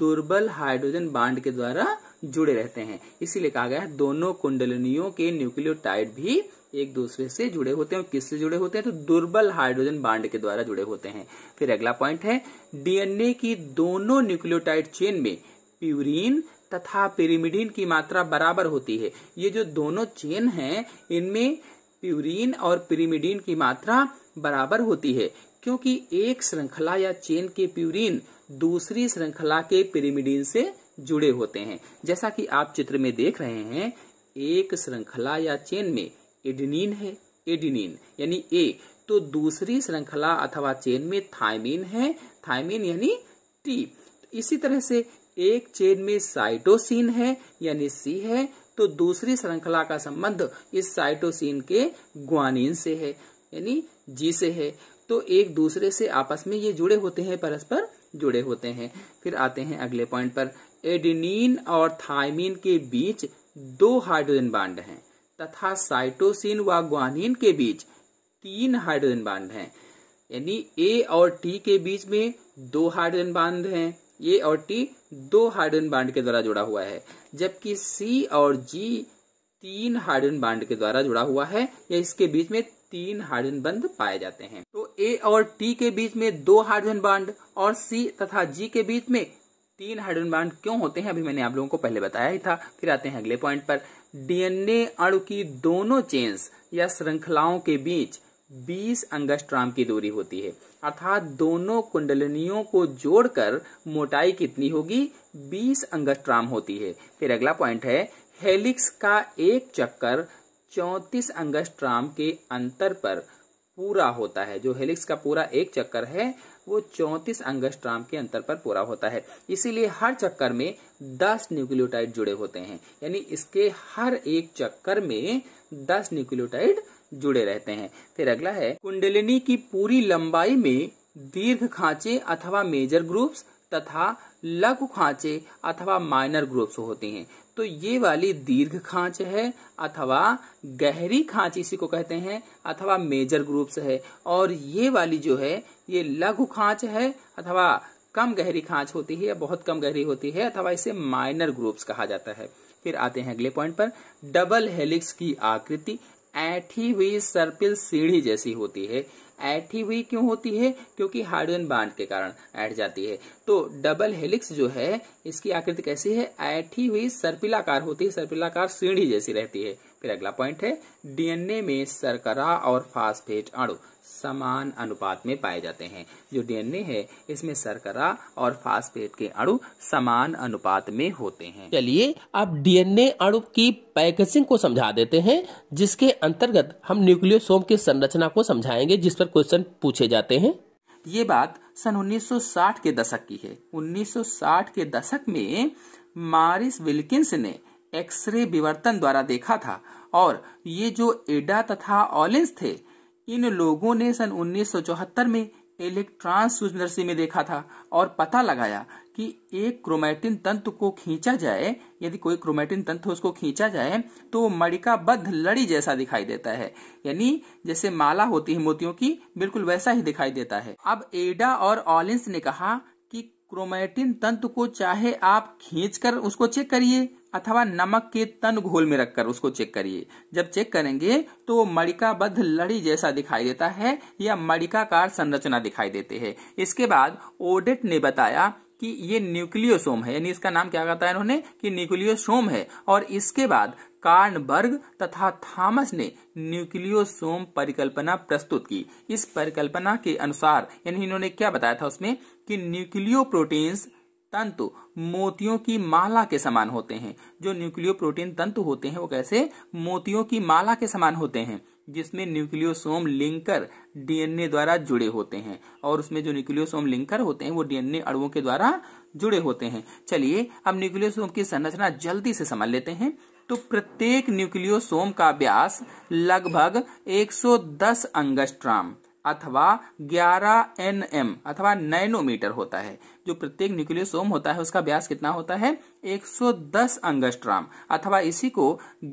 दुर्बल हाइड्रोजन बांड के द्वारा जुड़े रहते हैं इसीलिए कहा गया है दोनों कुंडलनियों के न्यूक्लियोटाइड भी एक दूसरे से जुड़े होते हैं किससे जुड़े होते हैं तो दुर्बल हाइड्रोजन बांड के द्वारा जुड़े होते हैं फिर अगला पॉइंट है डीएनए की दोनों न्यूक्लियोटाइड चेन में प्यूरिन तथा पिरिमिडिन की मात्रा बराबर होती है ये जो दोनों चेन है इनमें प्यूरिन और पिरिमिडिन की मात्रा बराबर होती है क्योंकि एक श्रृंखला या चेन के प्यूरिन दूसरी श्रृंखला के पिरिमिडिन से जुड़े होते हैं जैसा कि आप चित्र में देख रहे हैं एक श्रृंखला या चेन में एडिनिन है एडिनिन यानी ए तो दूसरी श्रृंखला अथवा चेन में थायमिन है थायमिन यानी टी तो इसी तरह से एक चेन में साइटोसिन है यानी सी है तो दूसरी श्रृंखला का संबंध इस साइटोसिन के ग्वानिन से है यानी जी से है तो एक दूसरे से आपस में ये जुड़े होते हैं परस्पर जुड़े होते हैं फिर आते हैं अगले पॉइंट पर एडिनिन और थायमिन के बीच दो हाइड्रोजन बांड हैं तथा साइटोसिन व ग्वानिन के बीच तीन हाइड्रोजन बांड हैं यानी ए और टी के बीच में दो हाइड्रोजन बांध हैं ए और टी दो हाइड्रोजन बांड के द्वारा जुड़ा हुआ है जबकि सी और जी तीन हाइड्रोजन बांड के द्वारा जुड़ा हुआ है या इसके बीच में तीन हाइड्रोजन बंद पाए जाते हैं तो ए और टी के बीच में दो हाइड्रोजन बांड और सी तथा जी के बीच में तीन हाइड्रोजन बांड क्यों होते हैं अभी मैंने आप लोगों को पहले बताया ही था फिर आते हैं अगले पॉइंट पर डीएनए अणु की दोनों चेन्स या श्रृंखलाओं के बीच 20 अंगस्ट्राम की दूरी होती है अर्थात दोनों कुंडलनियों को जोड़कर मोटाई कितनी होगी 20 अंगस्ट्राम होती है फिर अगला पॉइंट है हेलिक्स का एक चक्कर 34 अंगस्ट्राम के अंतर पर पूरा होता है जो हेलिक्स का पूरा एक चक्कर है वो चौंतीस अंगस्ट्राम के अंतर पर पूरा होता है इसीलिए हर चक्कर में दस न्यूक्लियोटाइड जुड़े होते हैं यानी इसके हर एक चक्कर में दस न्यूक्लियोटाइड जुड़े रहते हैं फिर अगला है कुंडलिनी की पूरी लंबाई में दीर्घ खांचे अथवा मेजर ग्रुप्स तथा लघु खांचे अथवा माइनर ग्रुप्स होते हैं तो ये वाली दीर्घ खांच है अथवा गहरी खांच इसी को कहते हैं अथवा मेजर ग्रुप्स है और ये वाली जो है ये लघु खांच है अथवा कम गहरी खांच होती है या बहुत कम गहरी होती है अथवा इसे माइनर ग्रुप्स कहा जाता है फिर आते हैं अगले पॉइंट पर डबल हेलिक्स की आकृति ऐठी हुई सर्पिल सीढ़ी जैसी होती है ऐठी हुई क्यों होती है क्योंकि हाइड्रोजन बांध के कारण ऐठ जाती है तो डबल हेलिक्स जो है इसकी आकृति कैसी है ऐठी हुई सर्पिलाकार होती है सर्पिलाकार सीढ़ी जैसी रहती है फिर अगला पॉइंट है डीएनए में सरकरा और फास्फेट अणु समान अनुपात में पाए जाते हैं जो डीएनए है इसमें सरकरा और फास्फेट के अणु समान अनुपात में होते हैं चलिए अब डीएनए अणु की पैकेजिंग को समझा देते हैं जिसके अंतर्गत हम न्यूक्लियोसोम की संरचना को समझाएंगे जिस पर क्वेश्चन पूछे जाते हैं ये बात सन 1960 के दशक की है 1960 के दशक में मारिस विल्किंस ने एक्सरे विवर्तन द्वारा देखा था और ये जो एडा तथा ऑलिंस थे इन लोगों ने सन 1974 में इलेक्ट्रॉन सूक्ष्मदर्शी में देखा था और पता लगाया कि एक क्रोमैटिन तंत्र को खींचा जाए यदि कोई क्रोमैटिन तंत्र उसको खींचा जाए तो वो लड़ी जैसा दिखाई देता है यानी जैसे माला होती है मोतियों की बिल्कुल वैसा ही दिखाई देता है अब एडा और ऑलिंस ने कहा कि क्रोमैटिन तंत्र को चाहे आप खींचकर उसको चेक करिए अथवा नमक के तन घोल में रखकर उसको चेक करिए जब चेक करेंगे तो मणिकाबद्ध लड़ी जैसा दिखाई देता है या मणिकाकार संरचना दिखाई देते हैं इसके बाद ओडेट ने बताया कि ये न्यूक्लियोसोम है यानी इसका नाम क्या कहता है इन्होंने कि न्यूक्लियोसोम है और इसके बाद कार्नबर्ग तथा थॉमस ने न्यूक्लियोसोम परिकल्पना प्रस्तुत की इस परिकल्पना के अनुसार यानी इन्होंने क्या बताया था उसमें कि न्यूक्लियो प्रोटीन्स तंतु मोतियों की माला के समान होते हैं जो न्यूक्लियो प्रोटीन तंतु होते हैं वो कैसे मोतियों की माला के समान होते हैं जिसमें न्यूक्लियोसोम लिंकर डीएनए द्वारा जुड़े होते हैं और उसमें जो न्यूक्लियोसोम लिंकर होते हैं वो डीएनए अड़ुओं के द्वारा जुड़े होते हैं चलिए अब न्यूक्लियोसोम की संरचना जल्दी से समझ लेते हैं तो प्रत्येक न्यूक्लियोसोम का व्यास लगभग 110 अंगस्ट्राम अथवा 11 एम अथवा नैनोमीटर होता है जो प्रत्येक न्यूक्लियोसोम होता है उसका व्यास कितना होता है 110 अंगस्ट्राम अथवा इसी को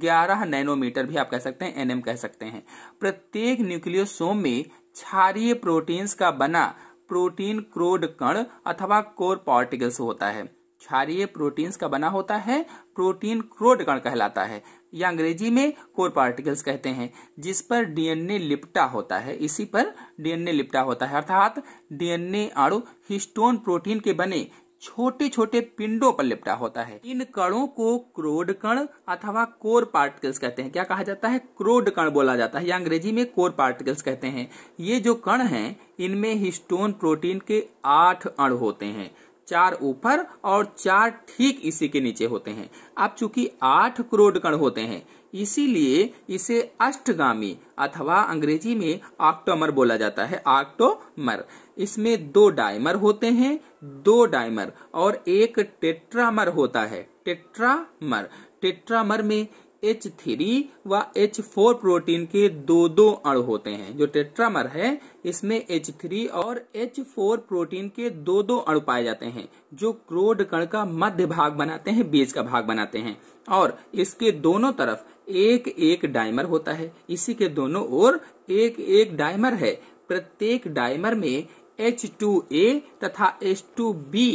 11 नैनोमीटर भी आप कह सकते हैं एनएम कह सकते हैं प्रत्येक न्यूक्लियोसोम में क्षारीय प्रोटीन्स का बना प्रोटीन क्रोड कण अथवा कोर पार्टिकल्स होता है क्षारीय प्रोटीन्स का बना होता है प्रोटीन क्रोड कण कहलाता है या अंग्रेजी में कोर पार्टिकल्स कहते हैं जिस पर डीएनए लिपटा होता है इसी पर डीएनए लिपटा होता है अर्थात डीएनए अणु हिस्टोन प्रोटीन के बने छोटे छोटे पिंडों पर लिपटा होता है इन कणों को क्रोड कण अथवा कोर पार्टिकल्स कहते हैं क्या कहा जाता है क्रोड कण बोला जाता है या अंग्रेजी में कोर पार्टिकल्स कहते हैं ये जो कण हैं इनमें हिस्टोन प्रोटीन के आठ अण होते हैं चार ऊपर और चार ठीक इसी के नीचे होते हैं अब चूंकि आठ करोड़ कण होते हैं इसीलिए इसे अष्टगामी अथवा अंग्रेजी में ऑक्टोमर बोला जाता है ऑक्टोमर इसमें दो डाइमर होते हैं दो डाइमर और एक टेट्रामर होता है टेट्रामर टेट्रामर में एच थ्री व एच फोर प्रोटीन के दो दो अणु होते हैं जो टेट्रामर है इसमें एच थ्री और एच फोर प्रोटीन के दो दो अणु पाए जाते हैं जो क्रोड कण का मध्य भाग बनाते हैं बीज का भाग बनाते हैं और इसके दोनों तरफ एक एक डाइमर होता है इसी के दोनों ओर एक एक डाइमर है प्रत्येक डाइमर में एच टू ए तथा एच टू बी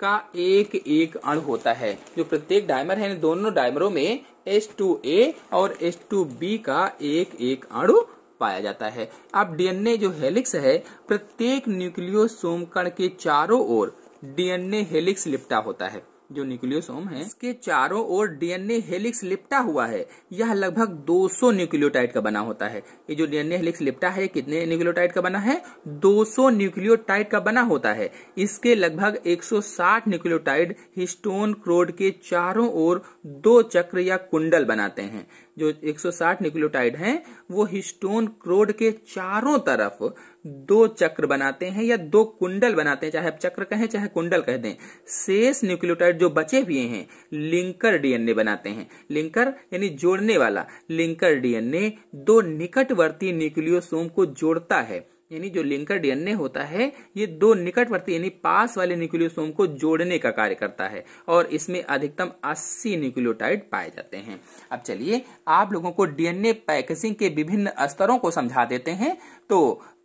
का एक एक अणु होता है जो प्रत्येक डायमर है दोनों डायमरों में एस टू ए और एस टू बी का एक एक अणु पाया जाता है अब डीएनए जो हेलिक्स है प्रत्येक न्यूक्लियो सोमकण के चारों ओर डीएनए हेलिक्स लिपटा होता है जो न्यूक्लियोसोम है इसके चारों ओर डीएनए हेलिक्स लिपटा हुआ है यह लगभग 200 न्यूक्लियोटाइड का बना होता है ये जो डीएनए हेलिक्स लिपटा है कितने न्यूक्लियोटाइड का बना है 200 न्यूक्लियोटाइड का बना होता है इसके लगभग 160 न्यूक्लियोटाइड हिस्टोन क्रोड के चारों ओर दो चक्र या कुंडल बनाते हैं जो एक साठ न्यूक्लियोटाइड है वो हिस्टोन क्रोड के चारों तरफ दो चक्र बनाते हैं या दो कुंडल बनाते हैं चाहे आप चक्र कहें चाहे कुंडल कह दें शेष न्यूक्लियोटाइड जो बचे हुए हैं लिंकर डीएनए बनाते हैं लिंकर यानी जोड़ने वाला लिंकर डीएनए दो निकटवर्ती न्यूक्लियोसोम को जोड़ता है यानी जो लिंकर डीएनए होता है ये दो निकटवर्ती यानी पास वाले न्यूक्लियोसोम को जोड़ने का कार्य करता है और इसमें अधिकतम 80 न्यूक्लियोटाइड पाए जाते हैं अब चलिए आप लोगों को डीएनए पैकेजिंग के विभिन्न स्तरों को समझा देते हैं तो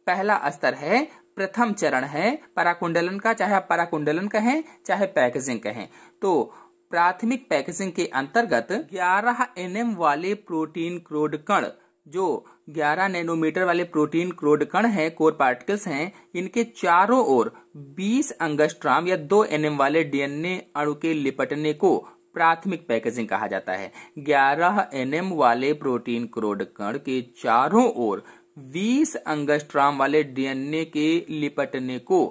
पहला स्तर है प्रथम चरण है पराकुंडलन का चाहे आप पराकुंडलन कहें चाहे पैकेजिंग कहें तो प्राथमिक पैकेजिंग के अंतर्गत 11 एनएम वाले प्रोटीन क्रोड कण जो 11 नैनोमीटर वाले प्रोटीन क्रोड कण है कोर पार्टिकल्स हैं इनके चारों ओर 20 अंगस्ट्राम या 2 एनएम वाले डीएनए अणु के लिपटने को प्राथमिक पैकेजिंग कहा जाता है 11 एनएम वाले प्रोटीन क्रोड कण के चारों ओर 20 अंगस्ट्राम वाले डीएनए के लिपटने को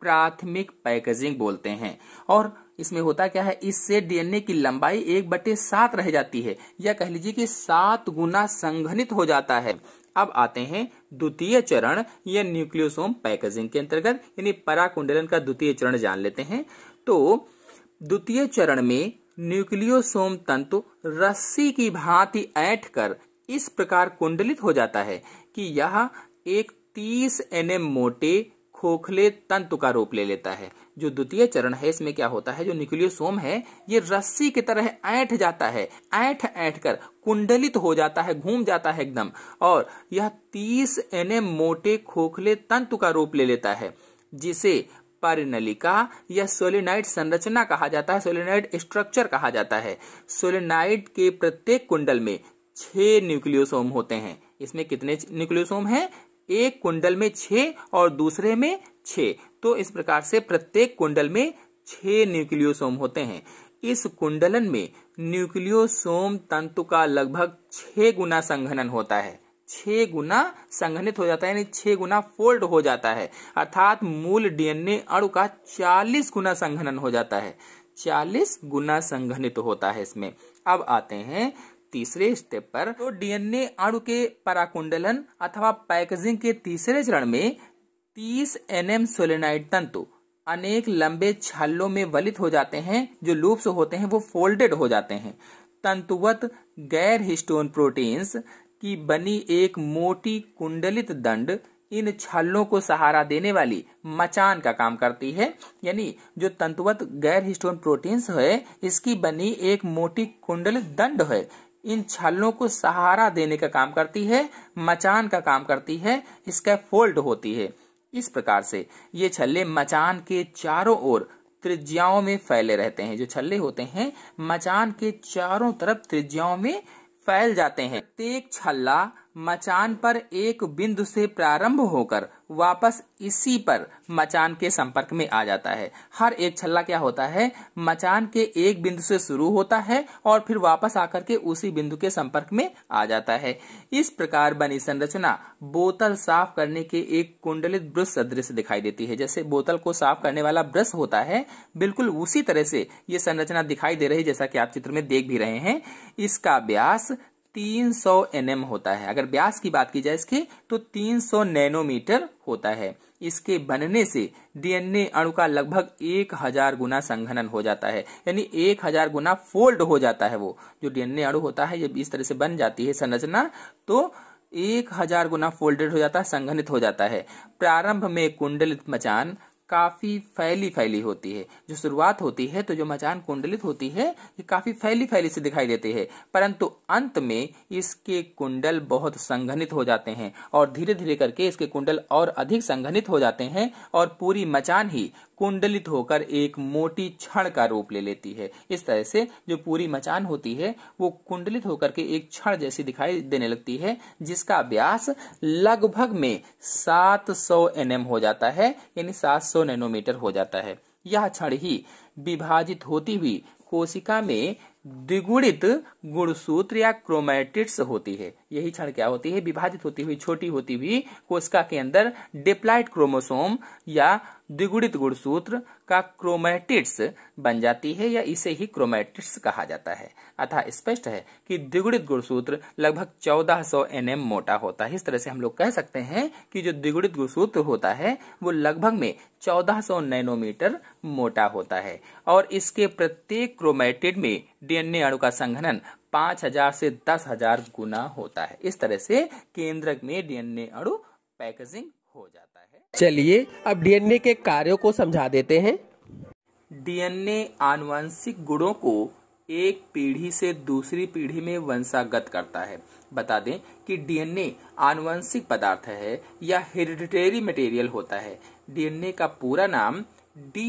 प्राथमिक पैकेजिंग बोलते हैं और इसमें होता क्या है इससे डीएनए की लंबाई एक बटे सात रह जाती है या कह लीजिए कि सात गुना संघनित हो जाता है अब आते हैं द्वितीय चरण या न्यूक्लियोसोम पैकेजिंग के अंतर्गत यानी पराकुंडलन का द्वितीय चरण जान लेते हैं तो द्वितीय चरण में न्यूक्लियोसोम तंतु रस्सी की भांति ऐठ कर इस प्रकार कुंडलित हो जाता है कि यह एक 30 एनएम मोटे खोखले तंतु का रूप ले लेता है जो द्वितीय चरण है इसमें क्या होता है जो न्यूक्लियोसोम है ये रस्सी की तरह ऐठ जाता है ऐठ ऐठ कर कुंडलित हो जाता है घूम जाता है एकदम और यह तीस एन मोटे खोखले तंतु का रूप ले लेता है जिसे परिनलिका या सोलिनाइड संरचना कहा जाता है सोलिनाइड स्ट्रक्चर कहा जाता है सोलिनाइड के प्रत्येक कुंडल में छह न्यूक्लियोसोम होते हैं इसमें कितने न्यूक्लियोसोम हैं एक कुंडल में छः और दूसरे में छः तो इस प्रकार से प्रत्येक कुंडल में छः न्यूक्लियोसोम होते हैं इस कुंडलन में न्यूक्लियोसोम तंतु का लगभग छह गुना संघनन होता है छह गुना संघनित हो जाता है यानी छह गुना फोल्ड हो जाता है अर्थात मूल डीएनए अणु का चालीस गुना संघनन हो जाता है चालीस गुना संघनित होता है इसमें अब आते हैं तीसरे स्टेप पर तो डीएनए अणु के पराकुंडलन अथवा पैकेजिंग के तीसरे चरण में 30 एनएम सोलेनाइड तंतु अनेक लंबे छालों में वलित हो जाते हैं जो लूप्स होते हैं वो फोल्डेड हो जाते हैं तंतुवत गैर हिस्टोन प्रोटीन्स की बनी एक मोटी कुंडलित दंड इन छालों को सहारा देने वाली मचान का काम करती है यानी जो तंतुवत गैर हिस्टोन प्रोटीन्स है इसकी बनी एक मोटी कुंडलित दंड है इन छलों को सहारा देने का काम करती है मचान का काम करती है इसका फोल्ड होती है इस प्रकार से ये छल्ले मचान के चारों ओर त्रिज्याओं में फैले रहते हैं जो छल्ले होते हैं मचान के चारों तरफ त्रिज्याओं में फैल जाते हैं प्रत्येक छल्ला मचान पर एक बिंदु से प्रारंभ होकर वापस इसी पर मचान के संपर्क में आ जाता है हर एक छल्ला क्या होता है मचान के एक बिंदु से शुरू होता है और फिर वापस आकर के उसी बिंदु के संपर्क में आ जाता है इस प्रकार बनी संरचना बोतल साफ करने के एक कुंडलित ब्रश सदृश दिखाई देती है जैसे बोतल को साफ करने वाला ब्रश होता है बिल्कुल उसी तरह से ये संरचना दिखाई दे रही जैसा की आप चित्र में देख भी रहे हैं इसका व्यास 300 एनएम होता है अगर ब्यास की बात की जाए इसके तो 300 नैनोमीटर होता है इसके बनने से डीएनए अणु का लगभग एक हजार गुना संघनन हो जाता है यानी एक हजार गुना फोल्ड हो जाता है वो जो डीएनए अणु होता है जब इस तरह से बन जाती है संरचना तो एक हजार गुना फोल्डेड हो जाता है संघनित हो जाता है प्रारंभ में कुंडलित मचान काफी फैली फैली होती है जो शुरुआत होती है तो जो मचान कुंडलित होती है ये काफी फैली फैली से दिखाई देती है परंतु अंत में इसके कुंडल बहुत संघनित हो जाते हैं और धीरे धीरे करके इसके कुंडल और अधिक संघनित हो जाते हैं और पूरी मचान ही कुंडलित होकर एक मोटी क्षण का रूप ले लेती है इस तरह से जो पूरी मचान होती है वो कुंडलित होकर के एक क्षण जैसी दिखाई देने लगती है जिसका व्यास लगभग में 700 सौ mm हो जाता है यानी 700 नैनोमीटर हो जाता है यह क्षण ही विभाजित होती हुई कोशिका में द्विगुणित गुणसूत्र या क्रोमैटिट्स होती है यही क्षण क्या होती है विभाजित होती हुई छोटी होती हुई कोशिका के अंदर डिप्लाइड क्रोमोसोम या द्विगुणित गुणसूत्र का क्रोमैटिड्स बन जाती है या इसे ही क्रोमैटिड्स कहा जाता है अतः स्पष्ट है कि द्विगुणित गुणसूत्र लगभग 1400 सौ एनएम मोटा होता है इस तरह से हम लोग कह सकते हैं कि जो द्विगुणित गुणसूत्र होता है वो लगभग में 1400 नैनोमीटर मोटा होता है और इसके प्रत्येक क्रोमैटिड में डीएनए अणु का संघनन पांच हजार से दस हजार गुना होता है इस तरह से केंद्रक में डीएनए अणु पैकेजिंग हो जाता है चलिए अब डीएनए के कार्यों को समझा देते हैं डीएनए आनुवंशिक गुणों को एक पीढ़ी से दूसरी पीढ़ी में वंशागत करता है बता दें कि डीएनए आनुवंशिक पदार्थ है या हेरिडिटेरी मटेरियल होता है डीएनए का पूरा नाम डी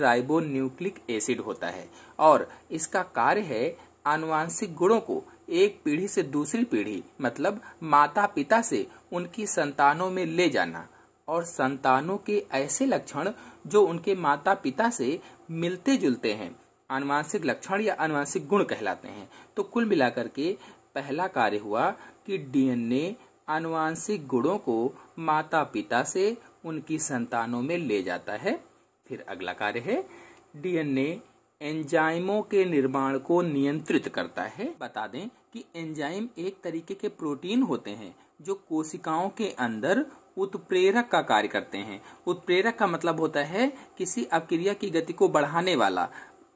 राइबो न्यूक्लिक एसिड होता है और इसका कार्य है आनुवंशिक गुणों को एक पीढ़ी से दूसरी पीढ़ी मतलब माता पिता से उनकी संतानों में ले जाना और संतानों के ऐसे लक्षण जो उनके माता पिता से मिलते जुलते हैं अनुवांशिक लक्षण या अनुवांशिक गुण कहलाते हैं तो कुल मिलाकर के पहला कार्य हुआ कि डीएनए अनुवांशिक गुणों को माता पिता से उनकी संतानों में ले जाता है फिर अगला कार्य है डीएनए एंजाइमों के निर्माण को नियंत्रित करता है बता दें कि एंजाइम एक तरीके के प्रोटीन होते हैं जो कोशिकाओं के अंदर उत्प्रेरक का कार्य करते हैं उत्प्रेरक का मतलब होता है किसी अपक्रिया की गति को बढ़ाने वाला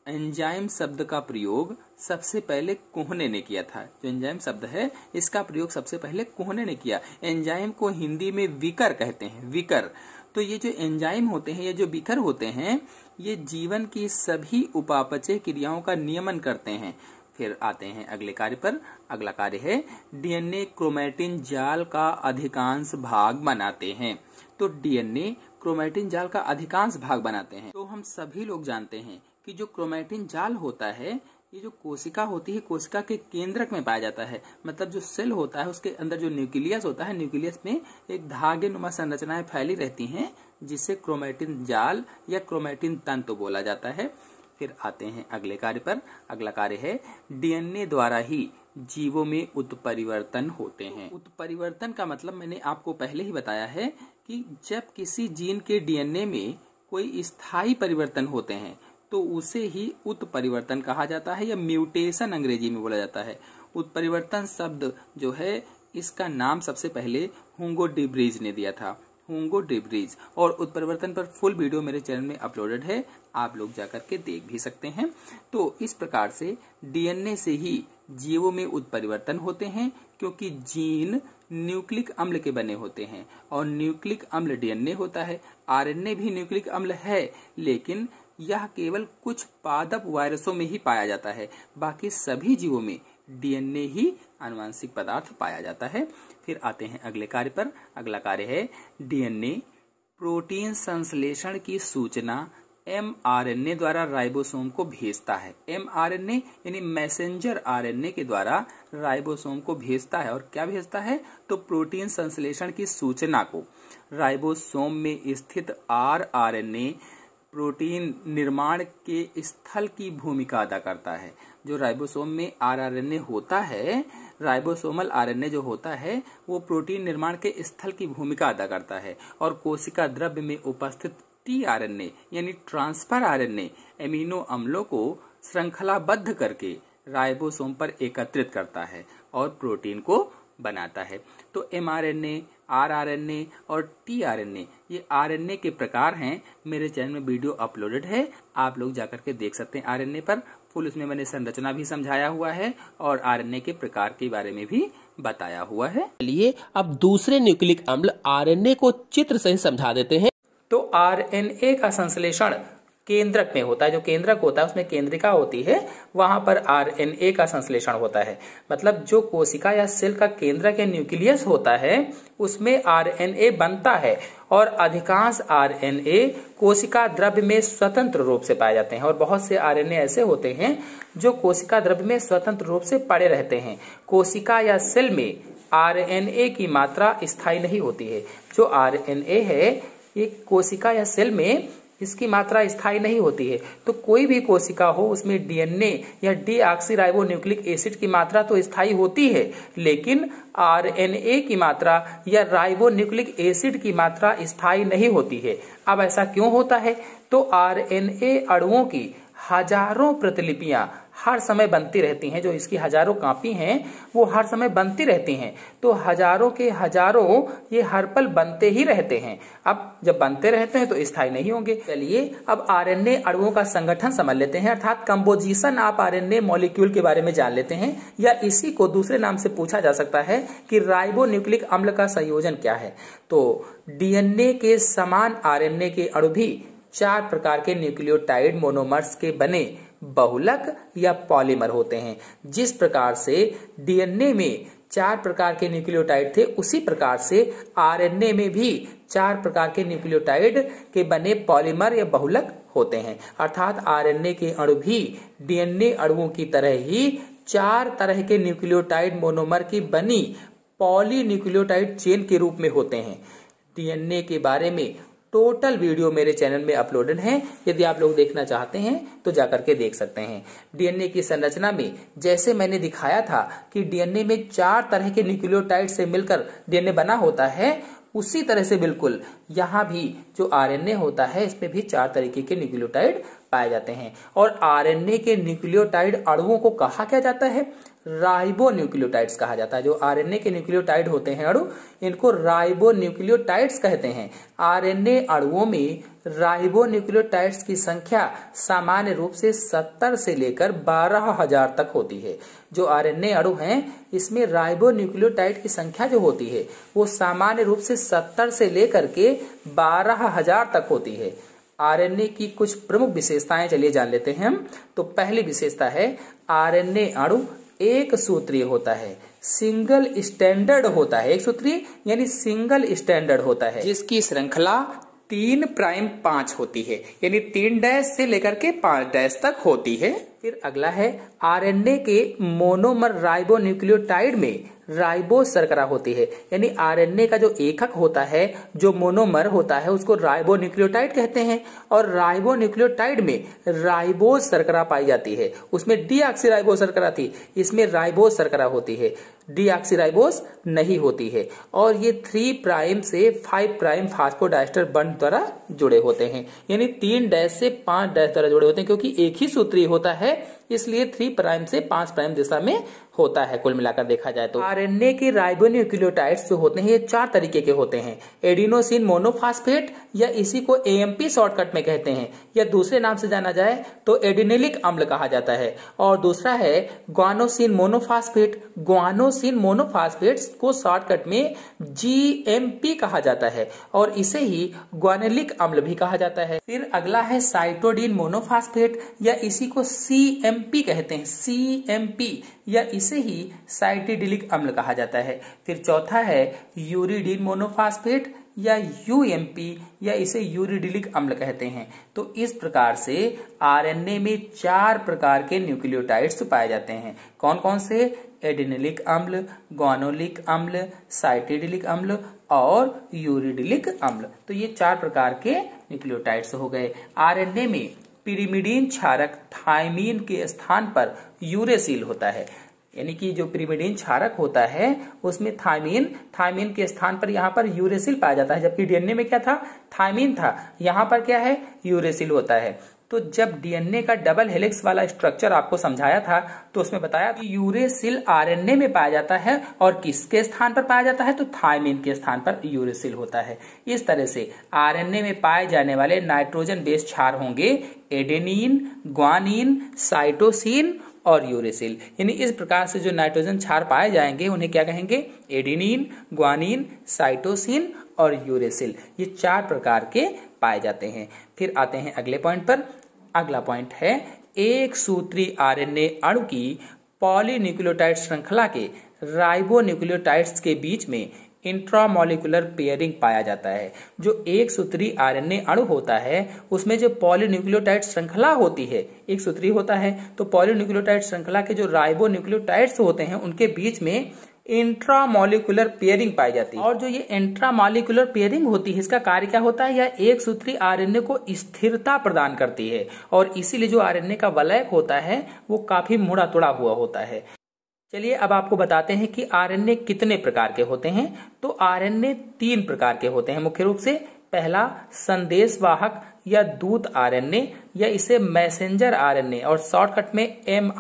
एंजाइम शब्द का प्रयोग सबसे पहले कोहने ने किया था जो एंजाइम शब्द है इसका प्रयोग सबसे पहले कोहने ने किया एंजाइम को हिंदी में विकर कहते हैं विकर तो ये जो एंजाइम होते हैं ये जो विकर होते हैं ये जीवन की सभी उपापचय क्रियाओं का नियमन करते हैं फिर आते हैं अगले कार्य पर अगला कार्य है डीएनए क्रोमैटिन जाल का अधिकांश भाग बनाते हैं तो डीएनए क्रोमैटिन जाल का अधिकांश भाग बनाते हैं तो हम सभी लोग जानते हैं कि जो क्रोमैटिन जाल होता है ये जो कोशिका होती है कोशिका के केंद्रक में पाया जाता है मतलब जो सेल होता है उसके अंदर जो न्यूक्लियस होता है न्यूक्लियस में एक धागे नुमा संरचनाएं फैली रहती हैं जिसे क्रोमैटिन जाल या क्रोमैटिन तो बोला जाता है फिर आते हैं अगले कार्य पर अगला कार्य है डीएनए द्वारा ही जीवों में उत्परिवर्तन होते हैं उत्परिवर्तन का मतलब मैंने आपको पहले ही बताया है कि जब किसी जीन के डीएनए में कोई स्थायी परिवर्तन होते हैं तो उसे ही उत्परिवर्तन कहा जाता है या म्यूटेशन अंग्रेजी में बोला जाता है उत्परिवर्तन शब्द जो है इसका नाम सबसे पहले होंगो डिब्रिज ने दिया था होंगो डिब्रिज और उत्परिवर्तन पर फुल वीडियो मेरे चैनल में अपलोडेड है आप लोग जाकर के देख भी सकते हैं तो इस प्रकार से डीएनए से ही जीवों में उत्परिवर्तन होते हैं क्योंकि जीन न्यूक्लिक अम्ल के बने होते हैं और न्यूक्लिक अम्ल डीएनए होता है आरएनए भी न्यूक्लिक अम्ल है लेकिन यह केवल कुछ पादप वायरसों में ही पाया जाता है बाकी सभी जीवों में डीएनए ही अनुवांशिक पदार्थ पाया जाता है फिर आते हैं अगले कार्य पर अगला कार्य है डीएनए प्रोटीन संश्लेषण की सूचना एमआरएनए द्वारा राइबोसोम को भेजता है एमआरएनए यानी मैसेंजर आरएनए के द्वारा राइबोसोम को भेजता है और क्या भेजता है तो प्रोटीन संश्लेषण की सूचना को राइबोसोम में स्थित आरआरएनए प्रोटीन निर्माण के स्थल की भूमिका अदा करता है जो राइबोसोम में आरआरएनए होता है राइबोसोमल आरएनए जो होता है वो प्रोटीन निर्माण के स्थल की भूमिका अदा करता है और कोशिका द्रव्य में उपस्थित टीआरएनए यानी ट्रांसफर आरएनए एमिनो अम्लों को श्रृंखलाबद्ध करके राइबोसोम पर एकत्रित करता है और प्रोटीन को बनाता है तो M R N A R R N A और टी आर एन ए ये आर एन ए के प्रकार हैं मेरे चैनल में वीडियो अपलोडेड है आप लोग जाकर के देख सकते हैं आर एन ए पर फुल उसमें मैंने संरचना भी समझाया हुआ है और आर एन ए के प्रकार के बारे में भी बताया हुआ है चलिए अब दूसरे न्यूक्लिक अम्ल आर एन ए को चित्र से समझा देते हैं तो आरएनए का संश्लेषण केंद्रक में होता है जो केंद्रक होता है उसमें केंद्रिका होती है वहां पर आरएनए का संश्लेषण होता है मतलब जो कोशिका या सेल का केंद्रक या न्यूक्लियस होता है उसमें आरएनए बनता है और अधिकांश आरएनए कोशिका द्रव्य में स्वतंत्र रूप से पाए जाते हैं और बहुत से आरएनए ऐसे होते हैं जो कोशिका द्रव्य में स्वतंत्र रूप से पड़े रहते हैं कोशिका या सेल में आरएनए की मात्रा स्थायी नहीं होती है जो आरएनए है एक कोशिका या सेल में इसकी मात्रा स्थायी नहीं होती है तो कोई भी कोशिका हो उसमें डीएनए या डीऑक्सीराइबो न्यूक्लिक एसिड की मात्रा तो स्थायी होती है लेकिन आरएनए की मात्रा या राइबो न्यूक्लिक एसिड की मात्रा स्थायी नहीं होती है अब ऐसा क्यों होता है तो आरएनए अणुओं की हजारों प्रतिलिपियां हर समय बनती रहती हैं जो इसकी हजारों कापी हैं वो हर समय बनती रहती हैं तो हजारों के हजारों ये हर पल बनते ही रहते हैं अब जब बनते रहते हैं तो स्थायी नहीं होंगे चलिए अब आरएनए अणुओं का संगठन समझ लेते हैं अर्थात कंपोजिशन आप आरएनए मॉलिक्यूल के बारे में जान लेते हैं या इसी को दूसरे नाम से पूछा जा सकता है कि राइबो न्यूक्लिक अम्ल का संयोजन क्या है तो डीएनए के समान आर के अणु भी चार प्रकार के न्यूक्लियोटाइड मोनोमर्स के बने बहुलक या पॉलीमर होते हैं जिस प्रकार से डीएनए में चार प्रकार के न्यूक्लियोटाइड थे उसी प्रकार से आरएनए में भी चार प्रकार के न्यूक्लियोटाइड के बने पॉलीमर या बहुलक होते हैं अर्थात आरएनए के अणु भी डीएनए अणुओं की तरह ही चार तरह के न्यूक्लियोटाइड मोनोमर की बनी पॉली न्यूक्लियोटाइड चेन के रूप में होते हैं डीएनए के बारे में टोटल वीडियो मेरे चैनल में अपलोडेड है यदि आप लोग देखना चाहते हैं तो जाकर के देख सकते हैं डीएनए की संरचना में जैसे मैंने दिखाया था कि डीएनए में चार तरह के न्यूक्लियोटाइड से मिलकर डीएनए बना होता है उसी तरह से बिल्कुल यहाँ भी जो आरएनए होता है इसमें भी चार तरीके के न्यूक्लियोटाइड पाए जाते हैं और आरएनए के न्यूक्लियोटाइड अणुओं को कहा क्या जाता है राइबो न्यूक्लियोटाइड कहा जाता है जो आरएनए के न्यूक्लियोटाइड होते हैं अणु इनको राइबो न्यूक्लियोटाइड्स कहते हैं आरएनए अणुओं में राइबो न्यूक्लियोटाइड्स की संख्या सामान्य रूप से 70 से लेकर 12000 तक होती है जो आरएनए अणु हैं इसमें राइबो न्यूक्लियोटाइड की संख्या जो होती है वो सामान्य रूप से सत्तर से लेकर के बारह तक होती है आरएनए की कुछ प्रमुख विशेषताएं चलिए जान लेते हैं हम तो पहली विशेषता है आरएनए अणु एक सूत्रीय होता है सिंगल स्टैंडर्ड होता है एक सूत्रीय यानी सिंगल स्टैंडर्ड होता है जिसकी श्रृंखला तीन प्राइम पांच होती है यानी तीन डैश से लेकर के पांच डैश तक होती है फिर अगला है आरएनए के मोनोमर राइबो न्यूक्लियोटाइड में राइबोस सरकरा होती है यानी आरएनए का जो एकक होता है जो मोनोमर होता है उसको न्यूक्लियोटाइड कहते हैं और राइबो न्यूक्लियोटाइड में राइबोस सरकरा पाई जाती है उसमें डीऑक्सीराइबोस सरकरा थी इसमें राइबोस सरकरा होती है डीऑक्सीराइबोस नहीं होती है और ये थ्री प्राइम से फाइव प्राइम फास्फोडाइस्टर बंड द्वारा जुड़े होते हैं यानी तीन डैश से पांच डैश द्वारा जुड़े होते हैं क्योंकि एक ही सूत्री होता है इसलिए थ्री प्राइम से पांच प्राइम दिशा में होता है कुल मिलाकर देखा जाए तो आरएनए के राइबोन्यूक्लियोटाइड्स जो होते हैं ये चार तरीके के होते हैं एडिनोसिन मोनोफास्फेट या इसी को एएमपी शॉर्टकट में कहते हैं या दूसरे नाम से जाना जाए तो एडिनिलिक अम्ल कहा जाता है और दूसरा है ग्वानोसिन मोनोफास्फेट ग्वानोसिन मोनोफास्फेट को शॉर्टकट में पी कहा जाता है और इसे ही ग्वानेलिक अम्ल भी कहा जाता है फिर अगला है साइटोडिन मोनोफास्फेट या इसी को पी कहते हैं पी या इसे ही साइटिडिलिक अम्ल कहा जाता है फिर चौथा है यूरिडीन मोनोफास्फेट या यूएमपी या इसे यूरिडिलिक अम्ल कहते हैं तो इस प्रकार से आरएनए में चार प्रकार के न्यूक्लियोटाइड्स पाए जाते हैं कौन कौन से एडिनिलिक अम्ल गोनोलिक अम्ल साइटिडिलिक अम्ल और यूरिडिलिक अम्ल तो ये चार प्रकार के न्यूक्लियोटाइड्स हो गए आरएनए में पिरीमिडीन क्षारक थायमीन के स्थान पर यूरेसिल होता है यानी कि जो पिरीमिडीन क्षारक होता है उसमें थायमीन थायमीन के स्थान पर यहाँ पर यूरेसिल पाया जाता है जबकि डीएनए में क्या था थायमीन था यहाँ पर क्या है यूरेसिल होता है तो जब डीएनए का डबल हेलिक्स वाला स्ट्रक्चर आपको समझाया था तो उसमें बताया कि यूरेसिल आरएनए में पाया जाता है और किसके स्थान पर पाया जाता है तो थायमिन के स्थान पर यूरेसिल होता है इस तरह से आरएनए में पाए जाने वाले नाइट्रोजन बेस्ड क्षार होंगे एडेनिन ग्वानिन साइटोसिन और यूरेसिल यानी इस प्रकार से जो नाइट्रोजन क्षार पाए जाएंगे उन्हें क्या कहेंगे एडिनिन ग्वानिन साइटोसिन और यूरेसिल ये चार प्रकार के पाए जाते हैं फिर आते हैं अगले पॉइंट पर अगला पॉइंट है एक सूत्री आरएनए अणु की पॉलीन्यूक्लियोटाइड श्रृंखला के राइबोन्यूक्लियोटाइड्स के बीच में इंट्रामोलिकुलर पेयरिंग पाया जाता है जो एक सूत्री आरएनए अणु होता है उसमें जो पॉलीन्यूक्लियोटाइड श्रृंखला होती है एक सूत्री होता है तो पॉलीन्यूक्लियोटाइड श्रृंखला के जो राइबोन्यूक्लियोटाइड्स होते हैं उनके बीच में इंट्रामोलिकुलर पेयरिंग पाई जाती है और जो ये इंट्रामोलिकुलर पेयरिंग होती है इसका कार्य क्या होता है यह एक सूत्री आरएनए को स्थिरता प्रदान करती है और इसीलिए जो आरएनए का वलय होता है वो काफी मुड़ा तुड़ा हुआ होता है चलिए अब आपको बताते हैं कि आरएनए कितने प्रकार के होते हैं तो आरएनए तीन प्रकार के होते हैं मुख्य रूप से पहला संदेश वाहक या दूत आरएनए या इसे मैसेंजर आरएनए और शॉर्टकट में एम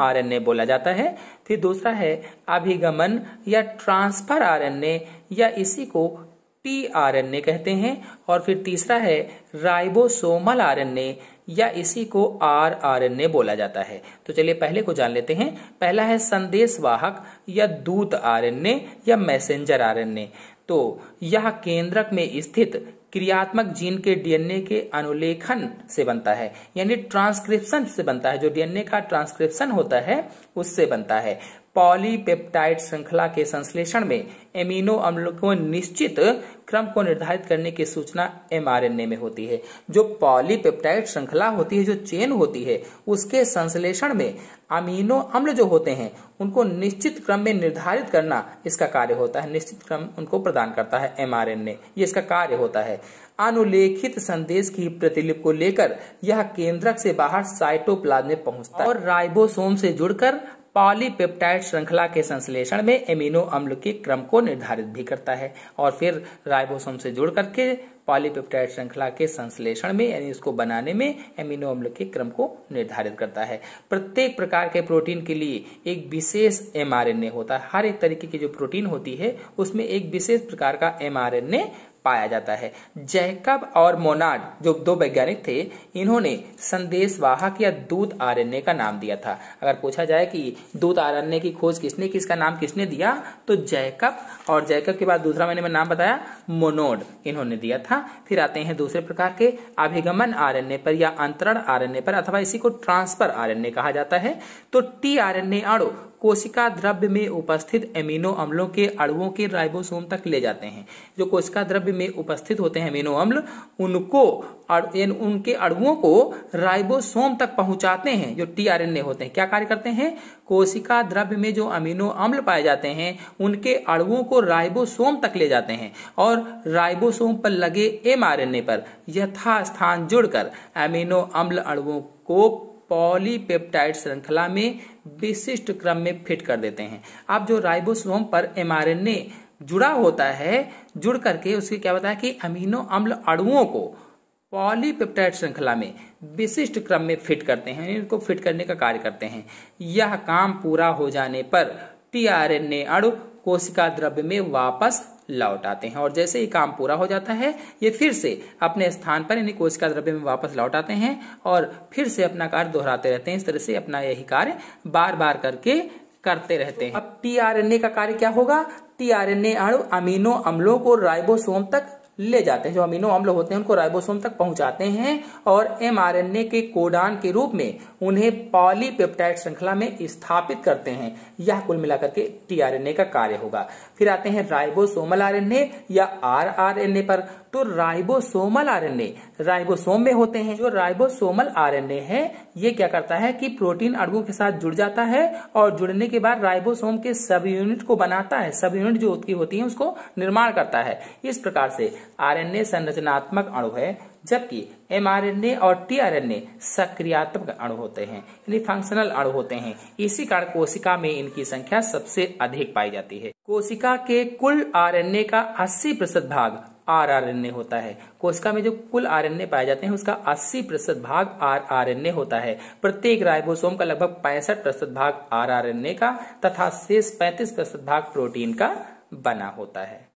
बोला जाता है फिर दूसरा है अभिगमन या ट्रांसफर आरएनए या इसी को टीआरएनए कहते हैं और फिर तीसरा है राइबोसोमल आरएनए या इसी को आर ए बोला जाता है तो चलिए पहले को जान लेते हैं पहला है संदेश वाहक या दूत आरएनए या मैसेंजर आरएनए तो यह केंद्रक में स्थित क्रियात्मक जीन के डीएनए के अनुलेखन से बनता है यानी ट्रांसक्रिप्शन से बनता है जो डीएनए का ट्रांसक्रिप्शन होता है उससे बनता है पॉलीपेप्टाइड श्रृंखला के संश्लेषण में एमिनो अम्ल को निश्चित क्रम को निर्धारित करने की सूचना एमआरएनए में होती है जो पॉलीपेप्टाइड श्रृंखला होती है जो चेन होती है उसके संश्लेषण में अमीनो अम्ल जो होते हैं उनको निश्चित क्रम में निर्धारित करना इसका कार्य होता है निश्चित क्रम उनको प्रदान करता है एमआरएनए ये इसका कार्य होता है अनुलेखित संदेश की प्रतिलिप को लेकर यह केंद्रक से बाहर साइटोप्लाज्म में पहुंचता है और राइबोसोम से जुड़कर पॉलीपेप्टाइड श्रृंखला के संश्लेषण में एमिनो अम्ल के क्रम को निर्धारित भी करता है और फिर राइबोसोम से जुड़ करके पॉलीपेप्टाइड श्रृंखला के संश्लेषण में यानी इसको बनाने में एमिनो अम्ल के क्रम को निर्धारित करता है प्रत्येक प्रकार के प्रोटीन के लिए एक विशेष एमआरएनए होता है हर एक तरीके की जो प्रोटीन होती है उसमें एक विशेष प्रकार का एमआरएनए पाया जाता है जैकब और मोनाड जो दो वैज्ञानिक थे इन्होंने संदेशवाहक या दूत आरण्य का नाम दिया था अगर पूछा जाए कि दूत आरण्य की खोज किसने किसका नाम किसने दिया तो जैकब और जैकब के बाद दूसरा मैंने नाम बताया मोनोड इन्होंने दिया था फिर आते हैं दूसरे प्रकार के अभिगमन आरण्य पर या अंतरण आरण्य पर अथवा इसी को ट्रांसफर आरण्य कहा जाता है तो टी आरण्य आड़ो कोशिका द्रव्य में उपस्थित एमिनो अम्लों के अणुओं के राइबोसोम तक ले जाते हैं जो कोशिका द्रव्य में उपस्थित होते हैं एमिनो अम्ल उनको उनके अणुओं को राइबोसोम तक पहुंचाते हैं जो टीआरएनए होते हैं क्या कार्य करते हैं कोशिका द्रव्य में जो अमीनो अम्ल पाए जाते हैं उनके अणुओं को राइबोसोम तक ले जाते हैं और राइबोसोम पर लगे एमआरएनए पर यथास्थान जुड़कर अमीनो अम्ल अणुओं को पॉलीपेप्टाइड श्रृंखला में विशिष्ट क्रम में फिट कर देते हैं अब जो राइबोसोम पर एमआरएनए जुड़ा होता है जुड़ करके उसके क्या होता है कि अमीनो अम्ल अड़ुओं को पॉलीपेप्टाइड श्रृंखला में विशिष्ट क्रम में फिट करते हैं इनको फिट करने का कार्य करते हैं यह काम पूरा हो जाने पर टी आर एन ए अड़ु कोशिका द्रव्य में वापस लौट आते हैं और जैसे ही काम पूरा हो जाता है ये फिर से अपने स्थान पर यानी कोशिका द्रव्य में वापस लौट आते हैं और फिर से अपना कार्य दोहराते रहते हैं इस तरह से अपना यही कार्य बार बार करके करते रहते हैं अब टीआरएनए का कार्य क्या होगा टीआरएनए अणु अमीनो अम्लों को राइबोसोम तक ले जाते हैं जो अमीनो अम्ल होते हैं उनको राइबोसोम तक पहुंचाते हैं और एमआरएनए के कोडान के रूप में उन्हें पॉलीपेप्टाइड श्रृंखला में स्थापित करते हैं यह कुल मिलाकर के टीआरएनए का कार्य होगा फिर आते हैं राइबोसोमल आरएनए या आरआरएनए पर तो राइबोसोमल आरएनए राइबोसोम में होते हैं जो राइबोसोमल आरएनए है ये क्या करता है कि प्रोटीन अणुओं के साथ जुड़ जाता है और जुड़ने के बाद राइबोसोम के सब यूनिट को बनाता है सब यूनिट जो उसकी होती है उसको निर्माण करता है इस प्रकार से आरएनए संरचनात्मक अणु है जबकि एमआरएनए और टीआरएनए सक्रियात्मक अणु होते हैं यानी फंक्शनल अणु होते हैं इसी कारण कोशिका में इनकी संख्या सबसे अधिक पाई जाती है कोशिका के कुल आरएनए का 80 प्रतिशत भाग आर आर एन ए होता है कोशिका में जो कुल आर एन ए पाए जाते हैं उसका 80 प्रतिशत भाग आर आर एन ए होता है प्रत्येक राइबोसोम का लगभग पैंसठ प्रतिशत भाग आर आर एन ए का तथा शेष पैंतीस प्रतिशत भाग प्रोटीन का बना होता है